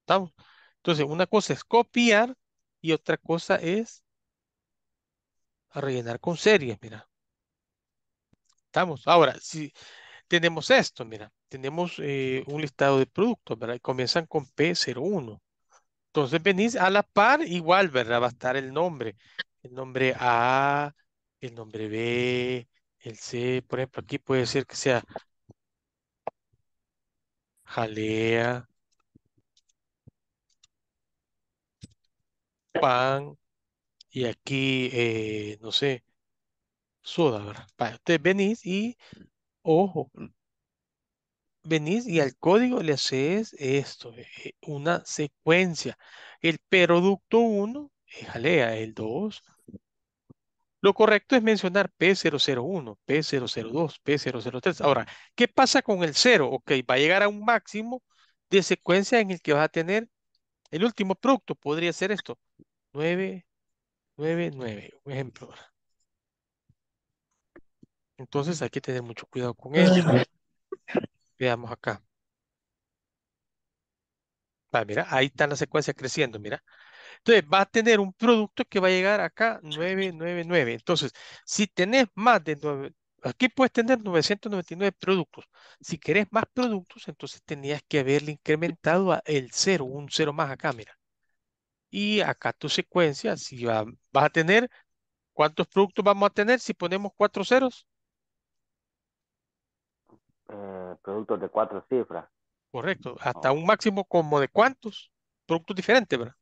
¿Estamos? Entonces, una cosa es copiar y otra cosa es rellenar con series, mira. ¿Estamos? Ahora, si tenemos esto, mira, tenemos eh, un listado de productos, ¿verdad? Y comienzan con P01. Entonces venís a la par, igual, ¿verdad? Va a estar el nombre. El nombre A, el nombre B, el C, por ejemplo, aquí puede ser que sea jalea, pan, y aquí, eh, no sé, soda, ¿verdad? ustedes venís y, ojo, venís y al código le haces esto, eh, una secuencia. El producto 1 es jalea, el 2 lo correcto es mencionar P001, P002, P003. Ahora, ¿qué pasa con el 0? Ok, va a llegar a un máximo de secuencia en el que vas a tener el último producto. Podría ser esto, 9, 9, 9, un ejemplo. Entonces hay que tener mucho cuidado con esto. Veamos acá. Ah, mira, ahí está la secuencia creciendo, mira. Entonces va a tener un producto que va a llegar acá 999. Entonces, si tenés más de 9, aquí puedes tener 999 productos. Si querés más productos, entonces tenías que haberle incrementado a el 0, un 0 más acá, mira. Y acá tu secuencia, si vas a tener, ¿cuántos productos vamos a tener si ponemos cuatro ceros? Eh, productos de cuatro cifras. Correcto, hasta un máximo como de cuántos productos diferentes, ¿verdad?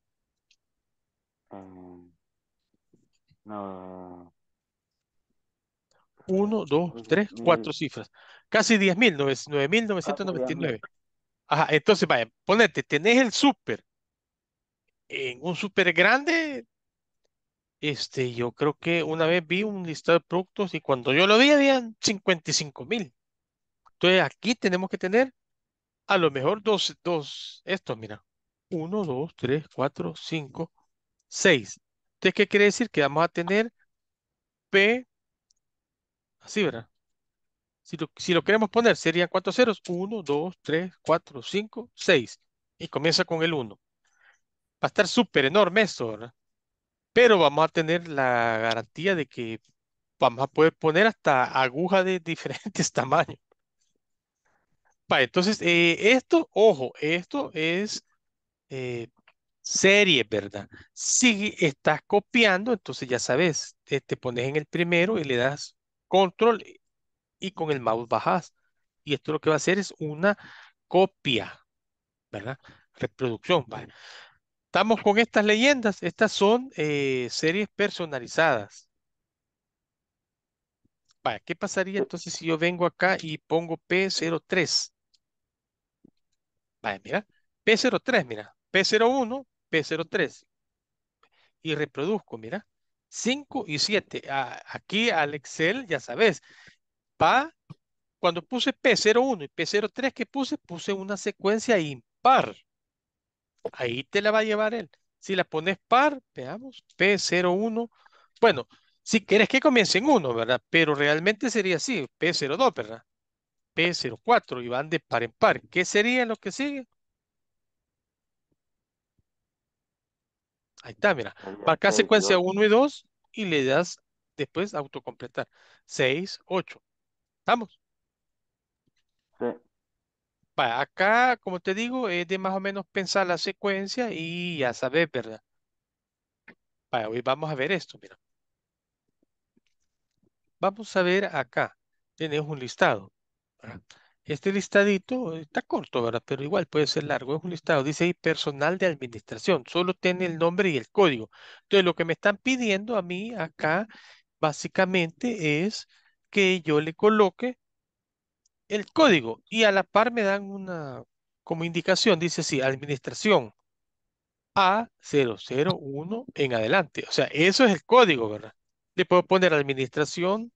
1, 2, 3, 4 cifras, casi 10.000, 9.999. Ah, pues, entonces, vaya, ponete, tenés el súper en un súper grande. Este, yo creo que una vez vi un listado de productos y cuando yo lo vi, habían 55.000. Entonces, aquí tenemos que tener a lo mejor dos, 2. esto mira: 1, 2, 3, 4, 5. 6. Entonces, ¿qué quiere decir? Que vamos a tener P, así, ¿verdad? Si lo, queremos poner, serían cuatro ceros? 1, 2, 3, 4, 5, 6. Y comienza con el 1. Va a estar súper enorme esto, ¿verdad? Pero vamos a tener la garantía de que vamos a poder poner hasta agujas de diferentes tamaños. entonces, eh, esto, ojo, esto es eh, serie ¿verdad? Si estás copiando, entonces ya sabes, te, pones en el primero y le das control y con el mouse bajas. Y esto lo que va a hacer es una copia, ¿verdad? Reproducción, ¿vale? Estamos con estas leyendas. Estas son eh, series personalizadas. Vale, ¿Qué pasaría entonces si yo vengo acá y pongo P03? Vale, mira. P03, mira. P01 P03 y reproduzco, mira, 5 y 7. Ah, aquí al Excel, ya sabes, pa, cuando puse P01 y P03 que puse, puse una secuencia impar. Ahí te la va a llevar él. Si la pones par, veamos, P01. Bueno, si quieres que comience en 1, ¿verdad? Pero realmente sería así, P02, ¿verdad? P04 y van de par en par. ¿Qué sería lo que sigue? Ahí está, mira. acá secuencia 1 y 2 y le das después autocompletar. 6, 8. ¿Estamos? Para acá, como te digo, es de más o menos pensar la secuencia y ya sabes, ¿verdad? Para hoy vamos a ver esto, mira. Vamos a ver acá. Tenemos un listado. ¿verdad? Este listadito está corto, ¿verdad? Pero igual puede ser largo. Es un listado. Dice ahí personal de administración. Solo tiene el nombre y el código. Entonces, lo que me están pidiendo a mí acá, básicamente, es que yo le coloque el código. Y a la par me dan una, como indicación, dice así, administración A001 en adelante. O sea, eso es el código, ¿verdad? Le puedo poner administración.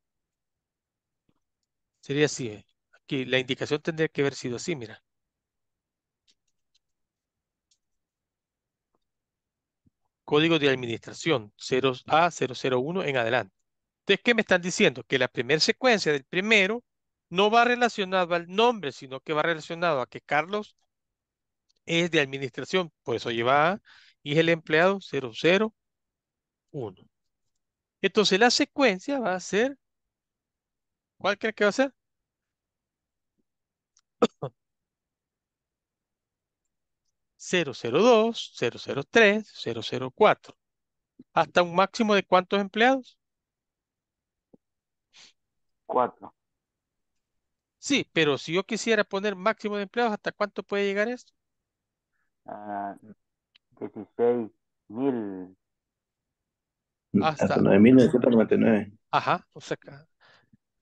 Sería así, eh, la indicación tendría que haber sido así, mira. Código de administración 0A001 en adelante. Entonces, ¿qué me están diciendo? Que la primera secuencia del primero no va relacionado al nombre, sino que va relacionado a que Carlos es de administración, por eso lleva A y es el empleado 001. Entonces, la secuencia va a ser, ¿cuál crees que va a ser? 002, 003, 004. ¿Hasta un máximo de cuántos empleados? 4 Sí, pero si yo quisiera poner máximo de empleados, ¿hasta cuánto puede llegar esto? Uh, ah, 16 Hasta, hasta 9.999. Ajá, o sea,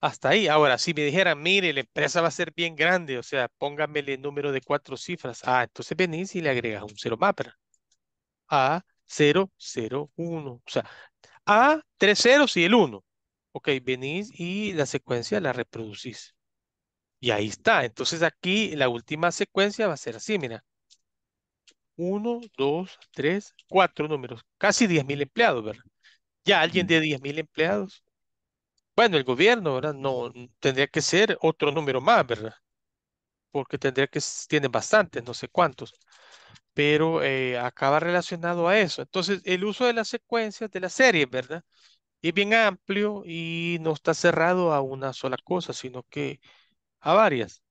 hasta ahí. Ahora, si me dijeran, mire, la empresa va a ser bien grande, o sea, póngame el número de cuatro cifras. Ah, entonces venís y le agregas un cero más, A, cero, cero, uno. O sea, A, tres ceros y el uno. Ok, venís y la secuencia la reproducís. Y ahí está. Entonces aquí la última secuencia va a ser así, mira. Uno, dos, tres, cuatro números. Casi 10.000 empleados, ¿verdad? Ya alguien de 10.000 empleados bueno, el gobierno, ¿verdad? No, tendría que ser otro número más, ¿verdad? Porque tendría que, tiene bastantes, no sé cuántos, pero eh, acaba relacionado a eso. Entonces, el uso de las secuencias de las series, ¿verdad? Es bien amplio y no está cerrado a una sola cosa, sino que a varias.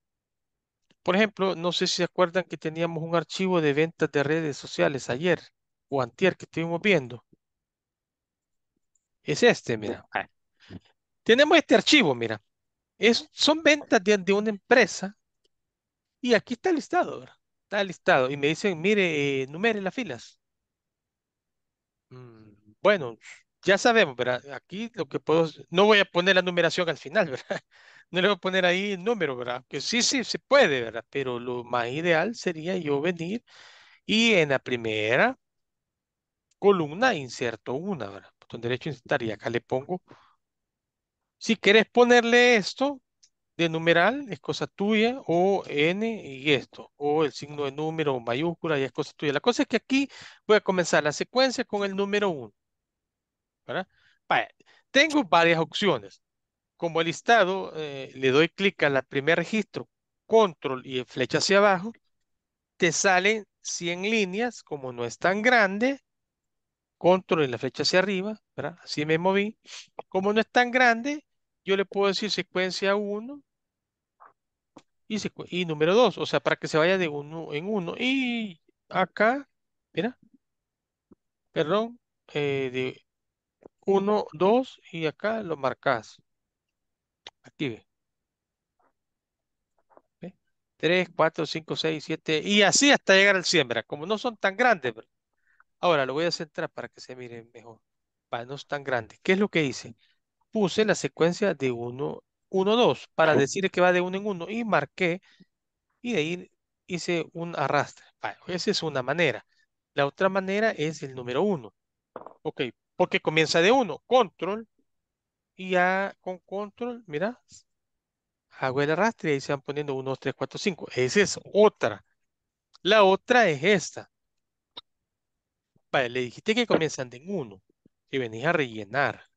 Por ejemplo, no sé si se acuerdan que teníamos un archivo de ventas de redes sociales ayer o antier que estuvimos viendo. Es este, mira. Tenemos este archivo, mira. Es, son ventas de, una empresa y aquí está listado, ¿verdad? Está listado. Y me dicen, mire, eh, numere las filas. Mm, bueno, ya sabemos, ¿verdad? Aquí lo que puedo, no voy a poner la numeración al final, ¿verdad? No le voy a poner ahí el número, ¿verdad? Que sí, sí, se puede, ¿verdad? Pero lo más ideal sería yo venir y en la primera columna inserto una, ¿verdad? Botón derecho insertar y acá le pongo si querés ponerle esto de numeral, es cosa tuya, o n y esto, o el signo de número mayúscula, y es cosa tuya. La cosa es que aquí voy a comenzar la secuencia con el número 1. Tengo varias opciones. Como el listado, eh, le doy clic al primer registro, control y flecha hacia abajo, te salen 100 líneas, como no es tan grande, control y la flecha hacia arriba, Así me moví. Como no es tan grande, yo le puedo decir secuencia 1 y, número 2, o sea, para que se vaya de 1 en 1 Y acá, mira, perdón, eh, de 1, 2 y acá lo marcas. Active. 3, 4, 5, 6, 7 y así hasta llegar al siembra Como no son tan grandes, Ahora lo voy a centrar para que se miren mejor. Para no ser tan grandes. ¿Qué es lo que hice? puse la secuencia de 1, 1, 2 para decir que va de 1 en 1 y marqué y de ahí hice un arrastre. esa es una manera. La otra manera es el número 1. Ok, porque comienza de 1, control, y ya con control, mirá. hago el arrastre y ahí se van poniendo 1, 2, 3, 4, 5. Esa es otra. La otra es esta. Vale, le dijiste que comienzan de 1 y venís a rellenar.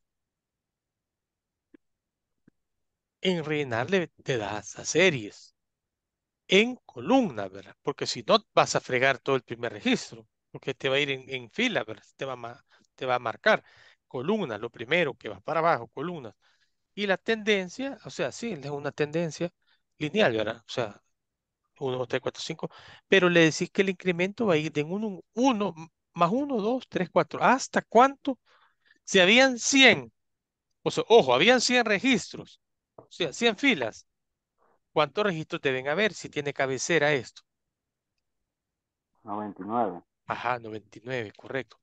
en rellenarle das a series en columnas, ¿verdad? Porque si no, vas a fregar todo el primer registro, porque te va a ir en, en fila, ¿verdad? Te va, a, te va a marcar columnas, lo primero que va para abajo, columnas. Y la tendencia, o sea, sí, es una tendencia lineal, ¿verdad? O sea, 1, 2, 3, 4, 5, pero le decís que el incremento va a ir de 1, 1 más 1, 2, 3, 4, ¿hasta cuánto? Si habían 100, o sea, ojo, habían 100 registros o sea, 100 filas. ¿Cuántos registros deben haber si tiene cabecera esto? 99. Ajá, 99, correcto.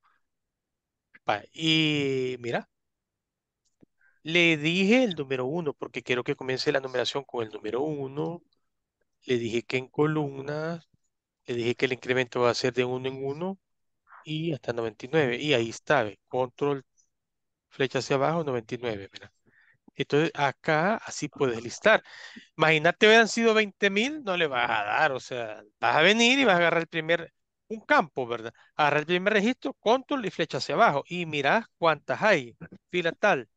y mira, le dije el número 1 porque quiero que comience la numeración con el número 1. Le dije que en columnas, le dije que el incremento va a ser de 1 en 1 y hasta 99. Y ahí está, control, flecha hacia abajo, 99, mira. Entonces, acá así puedes listar. Imagínate, hubieran sido 20,000, no le vas a dar, o sea, vas a venir y vas a agarrar el primer, un campo, ¿verdad? Agarrar el primer registro, control y flecha hacia abajo y mirás cuántas hay, fila tal.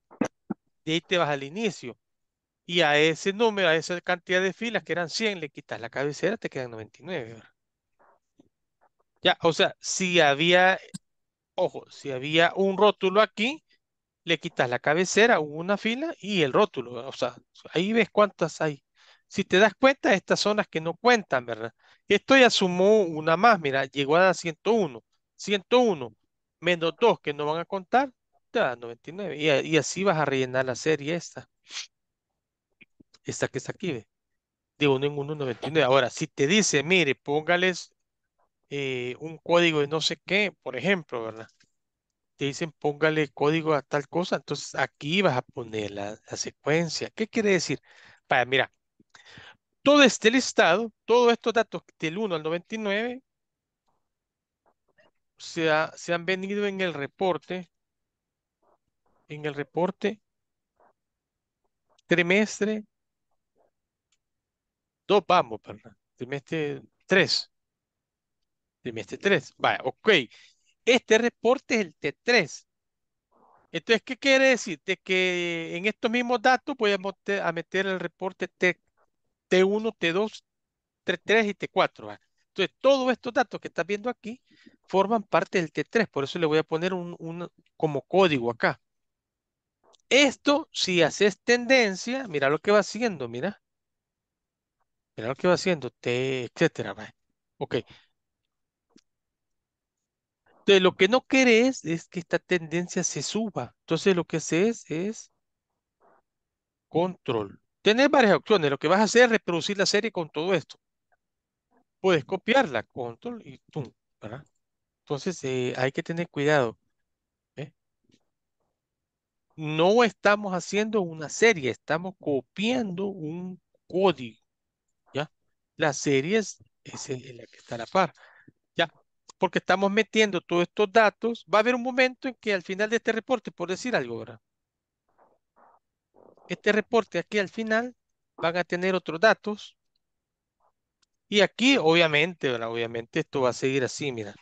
De ahí te vas al inicio. Y a ese número, a esa cantidad de filas que eran 100, le quitas la cabecera, te quedan 99. Ya, o sea, si había, ojo, si había un rótulo aquí, le quitas la cabecera, una fila y el rótulo. O sea, ahí ves cuántas hay. Si te das cuenta, estas son las que no cuentan, ¿verdad? Esto ya sumó una más, mira, llegó a 101. 101 menos dos que no van a contar, te da 99. Y, así vas a rellenar la serie esta. Esta que está aquí, ¿ve? De 1 en 1, 99. Ahora, si te dice, mire, póngales eh, un código de no sé qué, por ejemplo, ¿verdad? te dicen póngale código a tal cosa, entonces aquí vas a poner la, secuencia. ¿Qué quiere decir? para mira, todo este listado, todos estos datos del 1 al 99 se, se han venido en el reporte, en el reporte trimestre, dos vamos, Trimestre 3. Trimestre 3. Vaya, ok. Este reporte es el T3. Entonces, ¿qué quiere decir? que en estos mismos datos voy a, meter el reporte T, 1 T2, T3 y T4. ¿ah? Entonces, todos estos datos que estás viendo aquí forman parte del T3. Por eso le voy a poner un, como código acá. Esto, si haces tendencia, mira lo que va haciendo, mira. Mira lo que va haciendo, T, etcétera. ¿vale? Ok, entonces, lo que no querés es que esta tendencia se suba. Entonces, lo que haces es control. Tenés varias opciones. Lo que vas a hacer es reproducir la serie con todo esto. Puedes copiarla, control y ¡pum! Entonces, eh, hay que tener cuidado. ¿eh? No estamos haciendo una serie, estamos copiando un código. ¿ya? La serie es, eh, la que está la par porque estamos metiendo todos estos datos, va a haber un momento en que al final de este reporte, por decir algo, Este reporte aquí al final van a tener otros datos. Y aquí, obviamente, Obviamente esto va a seguir así, mira.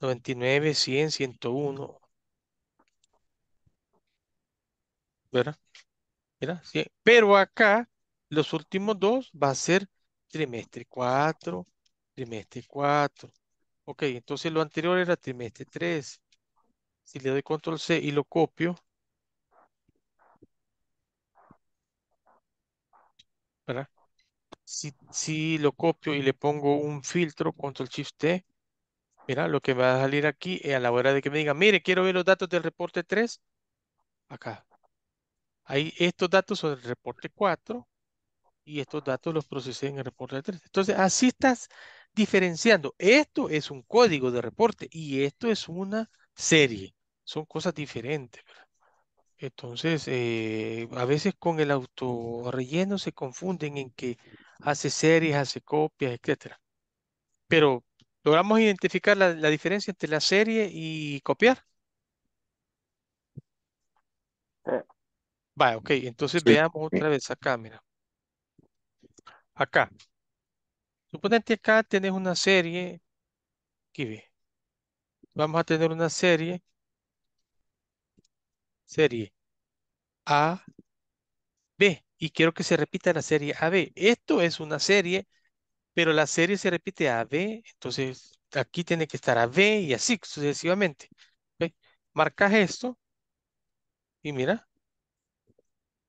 99, 100, 101. sí. Pero acá, los últimos dos va a ser trimestre 4, trimestre 4. Ok, entonces lo anterior era trimestre 3. Si le doy control C y lo copio. ¿Verdad? Si, lo copio y le pongo un filtro, control shift T, mira, lo que va a salir aquí es a la hora de que me diga, mire, quiero ver los datos del reporte 3, acá. Ahí estos datos son del reporte 4 y estos datos los procesé en el reporte 3. Entonces, así estás diferenciando. Esto es un código de reporte y esto es una serie. Son cosas diferentes. Entonces, eh, a veces con el autorrelleno se confunden en que hace series, hace copias, etc. Pero, ¿logramos identificar la, diferencia entre la serie y copiar? Eh. Vale, ok. Entonces veamos otra vez acá, cámara Acá. Suponete acá tenés una serie, aquí ve, vamos a tener una serie, serie A, B, y quiero que se repita la serie AB. Esto es una serie, pero la serie se repite A, B, entonces aquí tiene que estar A, B, y así sucesivamente. ¿Ve? Marcas esto y mira,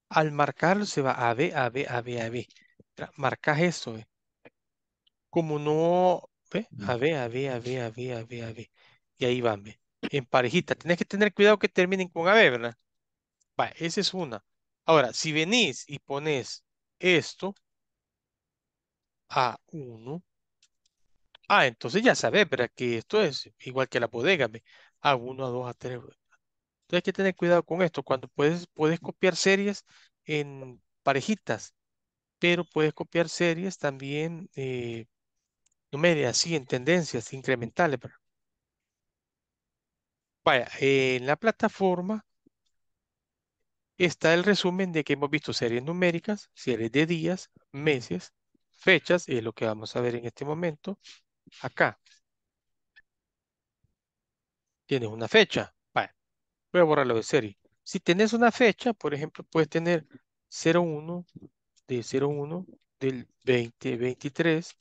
al marcarlo se va A, B, A, B, A, B, Marcas esto, ¿ve? como no, ve, a ver, a ver, a ver, a ver, a ver, a ver. Y ahí van, ve, en parejita. Tenés que tener cuidado que terminen con a ¿verdad? va esa es una. Ahora, si venís y pones esto, A1, ah, entonces ya sabes, ¿verdad? Que esto es igual que la bodega, a A1, A2, A3. Entonces hay que tener cuidado con esto. Cuando puedes, puedes copiar series en parejitas, pero puedes copiar series también eh, numéricas, sí, en tendencias incrementales. Pero... Vaya, en la plataforma está el resumen de que hemos visto series numéricas, series de días, meses, fechas, es lo que vamos a ver en este momento. Acá. Tienes una fecha. vaya, Voy a borrarlo de serie. Si tenés una fecha, por ejemplo, puedes tener 01 de 01 del 2023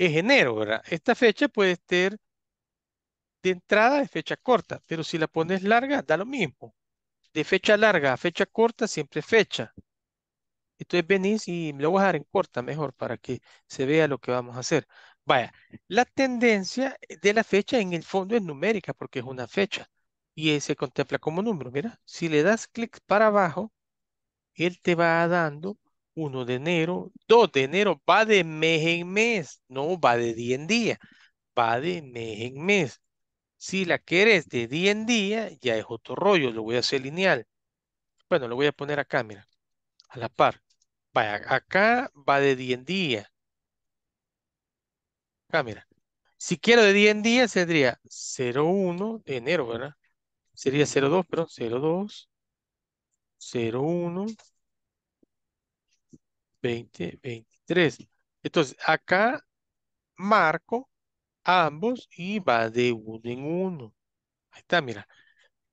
es enero, ¿verdad? Esta fecha puede ser de entrada de fecha corta, pero si la pones larga, da lo mismo. De fecha larga a fecha corta, siempre fecha. Entonces venís y me lo voy a dejar en corta mejor para que se vea lo que vamos a hacer. Vaya, la tendencia de la fecha en el fondo es numérica porque es una fecha y eh, se contempla como número. Mira, si le das clic para abajo, él te va dando 1 de enero, 2 de enero, va de mes en mes, no va de día en día, va de mes en mes. Si la querés de día en día, ya es otro rollo, lo voy a hacer lineal. Bueno, lo voy a poner a cámara a la par. Va, acá va de día en día. Acá, mira. Si quiero de día en día, sería 01 de enero, ¿verdad? Sería 02, perdón, 02, 01, 2023. Entonces, acá marco ambos y va de uno en uno. Ahí está, mira.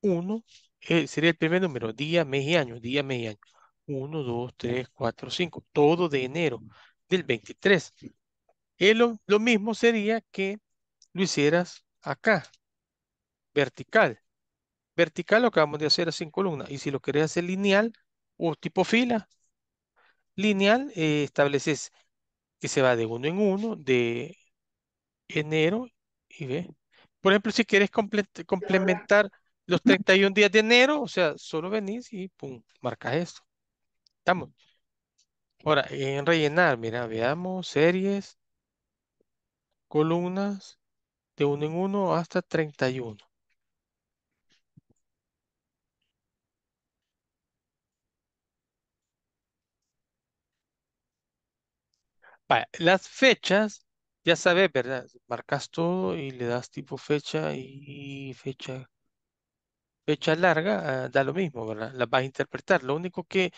Uno eh, sería el primer número, día, mes y año, día, mes y año. uno, dos, tres cuatro, cinco, todo de enero del 23. El eh, lo, mismo sería que lo hicieras acá, vertical. Vertical lo acabamos de hacer así en columna. Y si lo querés hacer lineal o tipo fila, lineal, eh, estableces que se va de uno en uno, de enero y ve. Por ejemplo, si quieres complementar los 31 días de enero, o sea, solo venís y pum, marcas esto. Estamos. Ahora, en rellenar, mira, veamos series, columnas, de uno en uno hasta 31. las fechas, ya sabes, ¿verdad? Marcas todo y le das tipo fecha y fecha, fecha larga, ah, da lo mismo, ¿verdad? Las vas a interpretar. Lo único que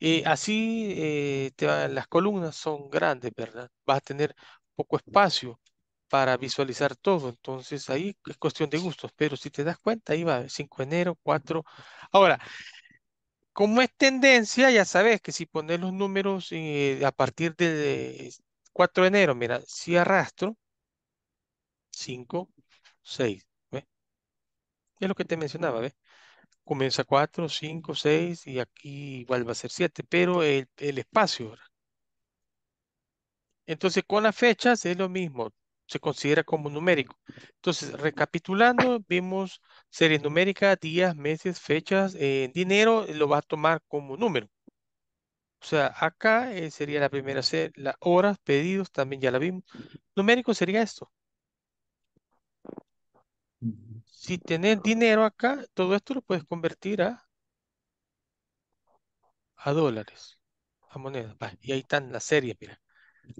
eh, mm. así eh, te las columnas son grandes, ¿verdad? Vas a tener poco espacio para visualizar todo. Entonces ahí es cuestión de gustos, pero si te das cuenta, ahí va 5 de enero, 4. Ahora, como es tendencia, ya sabes que si pones los números eh, a partir del 4 de enero, mira, si arrastro, 5, 6, ¿ves? Es lo que te mencionaba, ¿ves? Comienza 4, 5, 6 y aquí igual va a ser 7, pero el, espacio. Entonces con las fechas es lo mismo se considera como numérico. Entonces, recapitulando, vimos series numérica, días, meses, fechas, eh, dinero, eh, lo va a tomar como número. O sea, acá eh, sería la primera serie, las horas, pedidos, también ya la vimos. Numérico sería esto. Si tenés dinero acá, todo esto lo puedes convertir a, a dólares, a monedas. y ahí están las series, mira.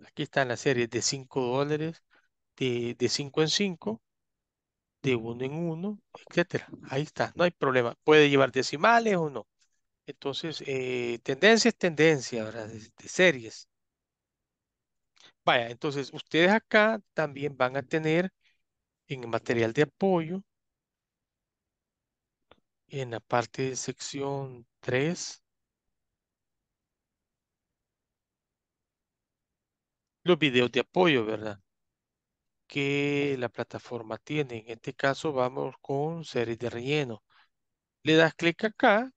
Aquí están las series de 5 dólares, de, 5 en 5, de 1 en 1, etcétera. Ahí está, no hay problema. Puede llevar decimales o no. Entonces, eh, tendencia es tendencia, ¿verdad? De, series. Vaya, entonces ustedes acá también van a tener en el material de apoyo, en la parte de sección 3, los videos de apoyo, ¿verdad? que la plataforma tiene. En este caso vamos con series de relleno. Le das clic acá.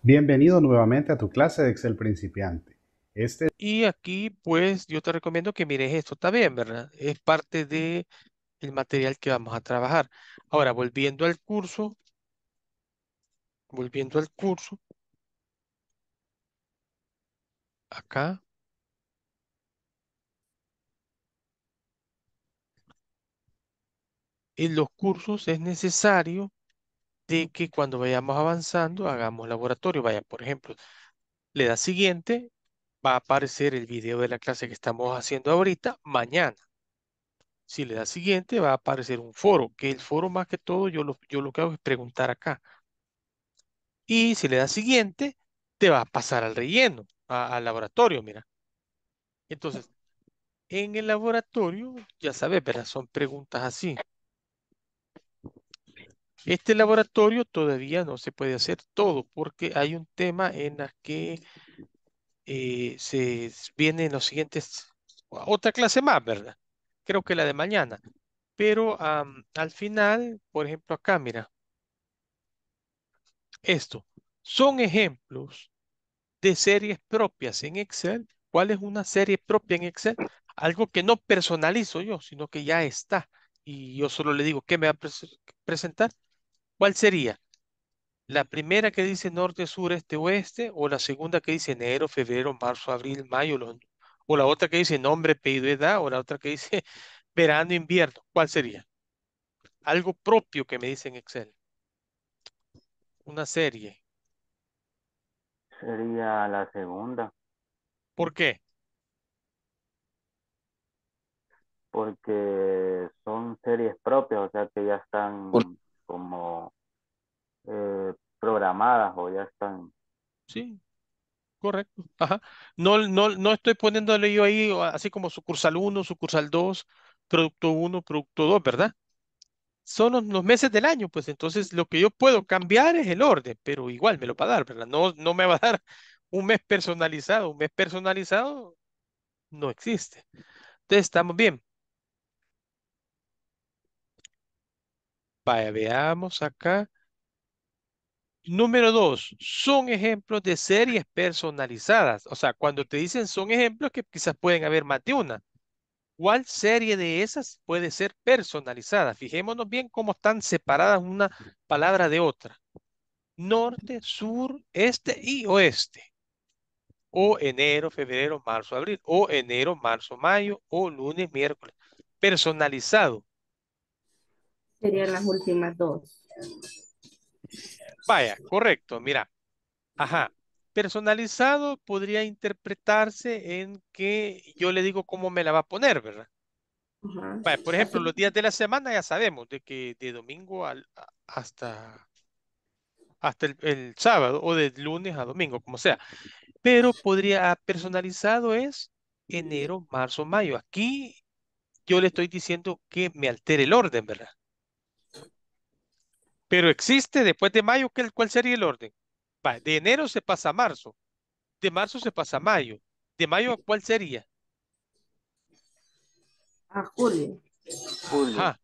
Bienvenido nuevamente a tu clase de Excel principiante. Este... Y aquí pues yo te recomiendo que mires esto también, ¿verdad? Es parte de el material que vamos a trabajar. Ahora, volviendo al curso, volviendo al curso, acá. En los cursos es necesario de que cuando vayamos avanzando hagamos laboratorio. Vaya, por ejemplo, le da siguiente, va a aparecer el video de la clase que estamos haciendo ahorita mañana. Si le da siguiente, va a aparecer un foro, que el foro más que todo yo lo, yo lo que hago es preguntar acá. Y si le da siguiente, te va a pasar al relleno al laboratorio, mira. Entonces, en el laboratorio, ya sabes, ¿verdad? Son preguntas así. Este laboratorio todavía no se puede hacer todo porque hay un tema en el que eh, se vienen los siguientes, otra clase más, ¿verdad? Creo que la de mañana. Pero al final, por ejemplo, acá, mira, esto, son ejemplos de series propias en Excel. ¿Cuál es una serie propia en Excel? Algo que no personalizo yo, sino que ya está. Y yo solo le digo, ¿qué me va a presentar? ¿Cuál sería? La primera que dice norte, sur, este, oeste, o la segunda que dice enero, febrero, marzo, abril, mayo, o la otra que dice nombre, pedido, edad, o la otra que dice verano, invierno. ¿Cuál sería? Algo propio que me dice en Excel. Una serie sería la segunda. ¿Por qué? Porque son series propias, o sea que ya están como eh, programadas o ya están. Sí, correcto. Ajá. No, no, no estoy poniéndole yo ahí así como sucursal 1, sucursal 2, producto 1, producto 2, ¿verdad? son los, meses del año, pues entonces lo que yo puedo cambiar es el orden, pero igual me lo va a dar, ¿verdad? No, no me va a dar un mes personalizado, un mes personalizado no existe. Entonces estamos bien. veamos acá. Número dos, son ejemplos de series personalizadas. O sea, cuando te dicen son ejemplos que quizás pueden haber más de una. ¿Cuál serie de esas puede ser personalizada? Fijémonos bien cómo están separadas una palabra de otra. Norte, sur, este y oeste. O enero, febrero, marzo, abril. O enero, marzo, mayo. O lunes, miércoles. Personalizado. Serían las últimas dos. Vaya, correcto, mira. Ajá. Personalizado podría interpretarse en que yo le digo cómo me la va a poner, ¿verdad? por ejemplo, los días de la semana ya sabemos de que de domingo al, hasta, hasta el, el, sábado o de lunes a domingo, como sea. Pero podría personalizado es enero, marzo, mayo. Aquí yo le estoy diciendo que me altere el orden, ¿verdad? Pero existe después de mayo, ¿cuál sería el orden? de enero se pasa a marzo, de marzo se pasa a mayo, de mayo a cuál sería? A julio. Julio. Ajá.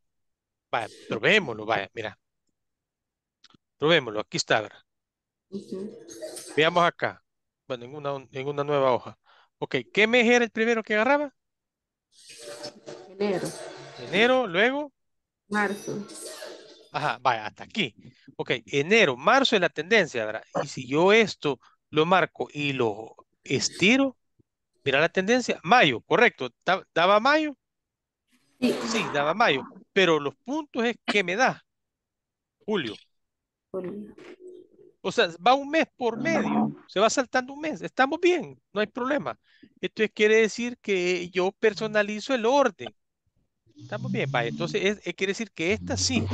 Vaya, probémoslo, vaya, mira. Probémoslo, aquí está, ¿verdad? Veamos acá. Bueno, en una, en una nueva hoja. Ok, ¿qué mes era el primero que agarraba? Enero. Enero, luego. Marzo. Ajá, vaya, hasta aquí. Ok, enero, marzo es la tendencia, ¿verdad? Y si yo esto lo marco y lo estiro, mira la tendencia, mayo, correcto, ¿daba mayo? Sí. daba mayo, pero los puntos es que me da julio. O sea, va un mes por medio, se va saltando un mes, estamos bien, no hay problema. esto quiere decir que yo personalizo el orden. Estamos bien, vaya, entonces es, quiere decir que esta sí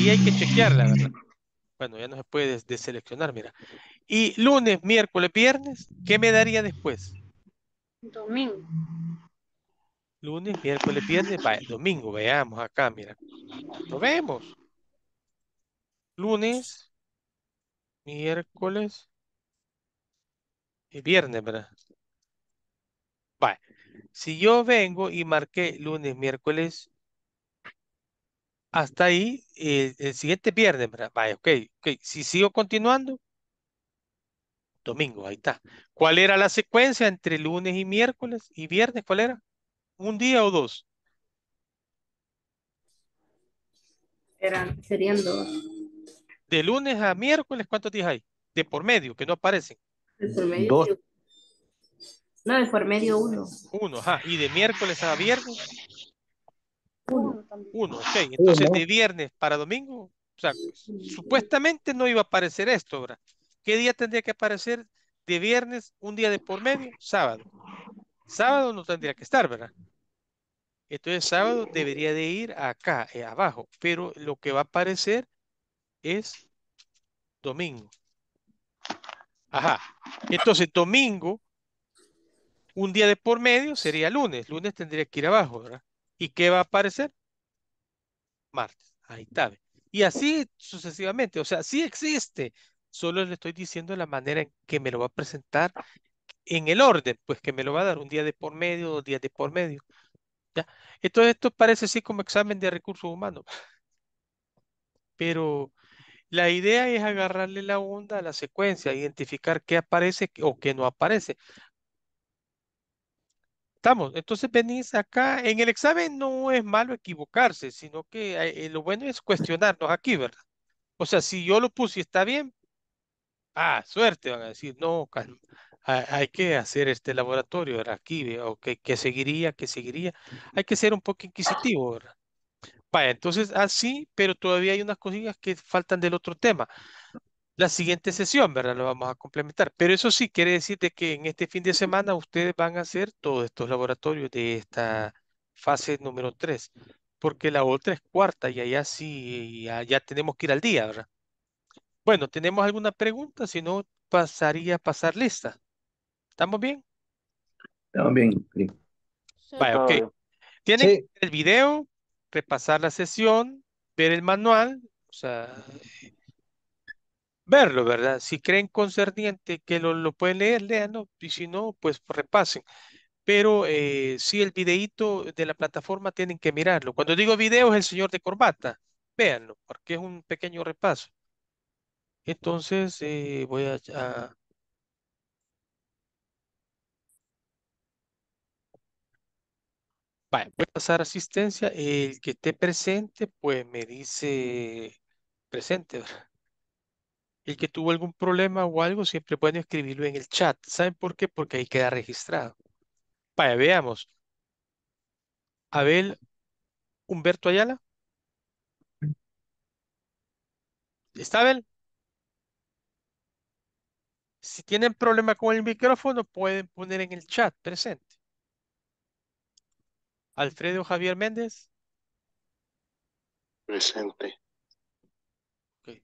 y hay que chequearla, ¿verdad? Bueno, ya no se puede deseleccionar, mira. Y lunes, miércoles, viernes, ¿qué me daría después? Domingo. Lunes, miércoles, viernes, domingo, veamos acá, mira. Lo vemos. Lunes, miércoles y viernes, ¿verdad? Va, Si yo vengo y marqué lunes, miércoles hasta ahí, eh, el siguiente viernes, vaya, okay, ok, si sigo continuando, domingo, ahí está. ¿Cuál era la secuencia entre lunes y miércoles y viernes? ¿Cuál era? ¿Un día o dos? Eran, serían dos. De lunes a miércoles, ¿cuántos días hay? De por medio, que no aparecen. De por medio. Dos. No, de por medio uno. Uno, ajá. ¿Y de miércoles a viernes? Uno, ok. Ah, entonces, de viernes para domingo, o sea, supuestamente no iba a aparecer esto, ¿verdad? ¿Qué día tendría que aparecer? De viernes, un día de por medio, sábado. Sábado no tendría que estar, ¿verdad? Entonces, sábado debería de ir acá, eh, abajo, pero lo que va a aparecer es domingo. Ajá. Entonces, domingo, un día de por medio sería lunes. Lunes tendría que ir abajo, ¿verdad? ¿Y qué va a aparecer? Martes. Ahí está. Y así sucesivamente. O sea, sí existe. Solo le estoy diciendo la manera en que me lo va a presentar en el orden, pues que me lo va a dar un día de por medio, dos días de por medio. ¿Ya? Entonces esto parece así como examen de recursos humanos. Pero la idea es agarrarle la onda a la secuencia, identificar qué aparece o qué no aparece. Estamos. Entonces venís acá. En el examen no es malo equivocarse, sino que ah, eh, lo bueno es cuestionarnos aquí, ¿verdad? O sea, si yo lo puse y está bien, ah, suerte, van a decir, no, Hay, que hacer este laboratorio, ¿verdad? Aquí, o que, que seguiría, que seguiría. Hay que ser un poco inquisitivo, ¿verdad? Vaya, entonces así, pero todavía hay unas cosillas que faltan del otro tema la siguiente sesión, ¿verdad? Lo vamos a complementar. Pero eso sí quiere decir que en este fin de semana ustedes van a hacer todos estos laboratorios de esta fase número 3, porque la otra es cuarta y allá sí, ya, tenemos que ir al día, ¿verdad? Bueno, ¿tenemos alguna pregunta? Si no, pasaría a pasar lista. ¿Estamos bien? Estamos bien. Sí. Vale, ok. Tienen el video, repasar la sesión, ver el manual, o sea, verlo, ¿verdad? Si creen concerniente que lo, lo pueden leer, leanlo, y si no, pues repasen. Pero eh, si el videíto de la plataforma tienen que mirarlo. Cuando digo video es el señor de corbata, véanlo, porque es un pequeño repaso. Entonces, eh, voy a, voy a pasar asistencia. El que esté presente, pues me dice presente. ¿verdad? el que tuvo algún problema o algo, siempre pueden escribirlo en el chat. ¿Saben por qué? Porque ahí queda registrado. Vaya, veamos. Abel Humberto Ayala. ¿Está Abel? Si tienen problema con el micrófono, pueden poner en el chat presente. Alfredo Javier Méndez. Presente. Okay.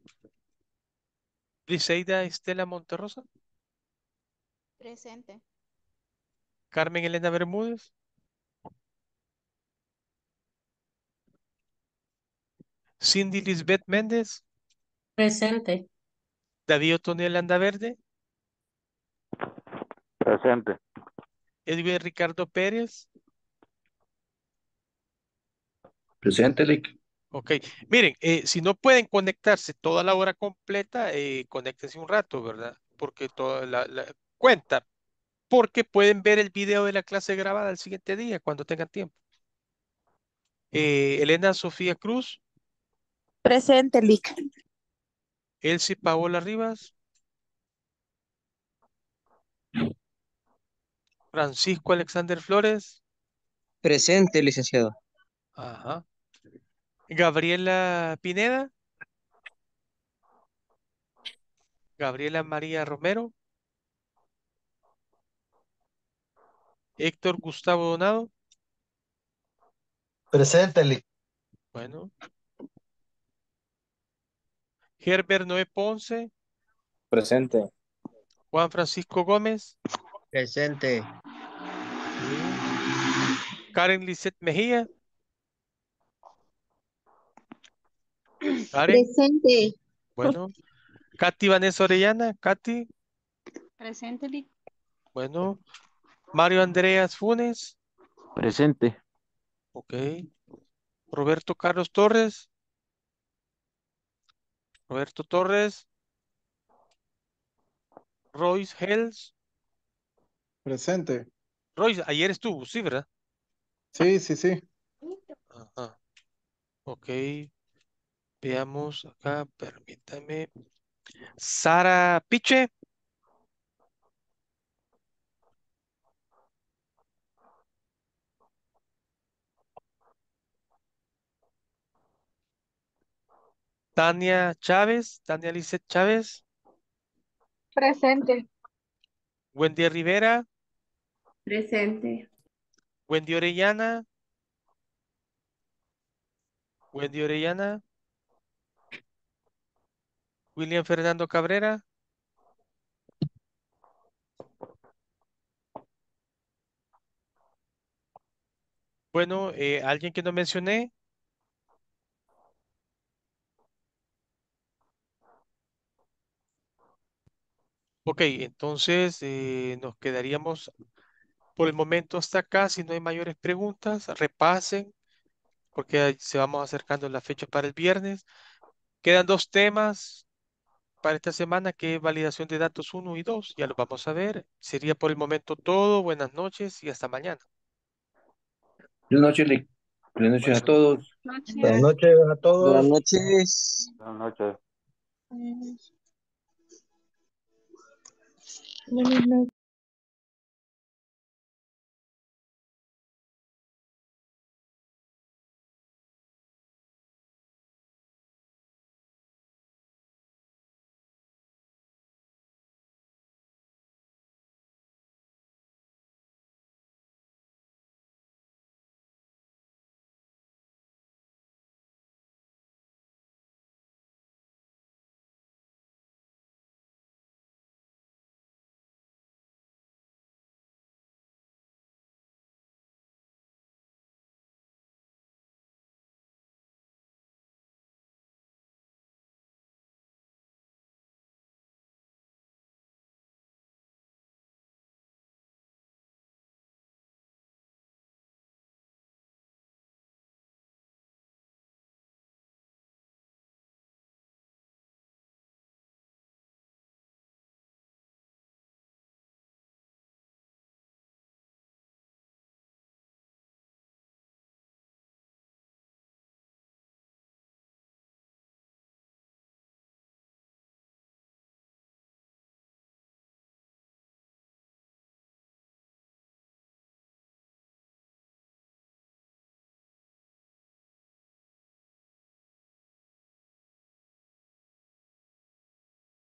Liseida Estela Monterrosa. Presente. Carmen Elena Bermúdez. Cindy Lisbeth Méndez. Presente. David Otoniel Andaverde. Presente. Edwin Ricardo Pérez. Presente, Lick. Ok, miren, eh, si no pueden conectarse toda la hora completa, eh, conéctense un rato, ¿verdad? Porque toda la, cuenta, porque pueden ver el video de la clase grabada el siguiente día cuando tengan tiempo. Eh, Elena Sofía Cruz. Presente, Lic. Elsie Paola Rivas. Francisco Alexander Flores. Presente, licenciado. Ajá. Gabriela Pineda. Gabriela María Romero. Héctor Gustavo Donado. Presente Bueno. Herbert Noé Ponce. Presente. Juan Francisco Gómez. Presente. Karen Lisset Mejía. Presente. Bueno. Katy Vanessa Orellana. Katy. Presente, Bueno. Mario Andreas Funes. Presente. Ok. Roberto Carlos Torres. Roberto Torres. Royce Hells. Presente. Royce, ayer estuvo, sí, ¿verdad? Sí, sí, sí. Ajá. Ok. Veamos acá, permítame. Sara Piche. Tania Chávez, Tania Lizeth Chávez. Presente. Wendy Rivera. Presente. Wendy Orellana. Wendy Orellana. William Fernando Cabrera. Bueno, eh, alguien que no mencioné. Ok, entonces eh, nos quedaríamos por el momento hasta acá. Si no hay mayores preguntas, repasen, porque se vamos acercando la fecha para el viernes. Quedan dos temas, para esta semana, que es validación de datos 1 y 2. Ya lo vamos a ver. Sería por el momento todo. Buenas noches y hasta mañana. Buenas noches, Buenas noches a todos. Buenas noches a todos. Buenas noches. Buenas noches.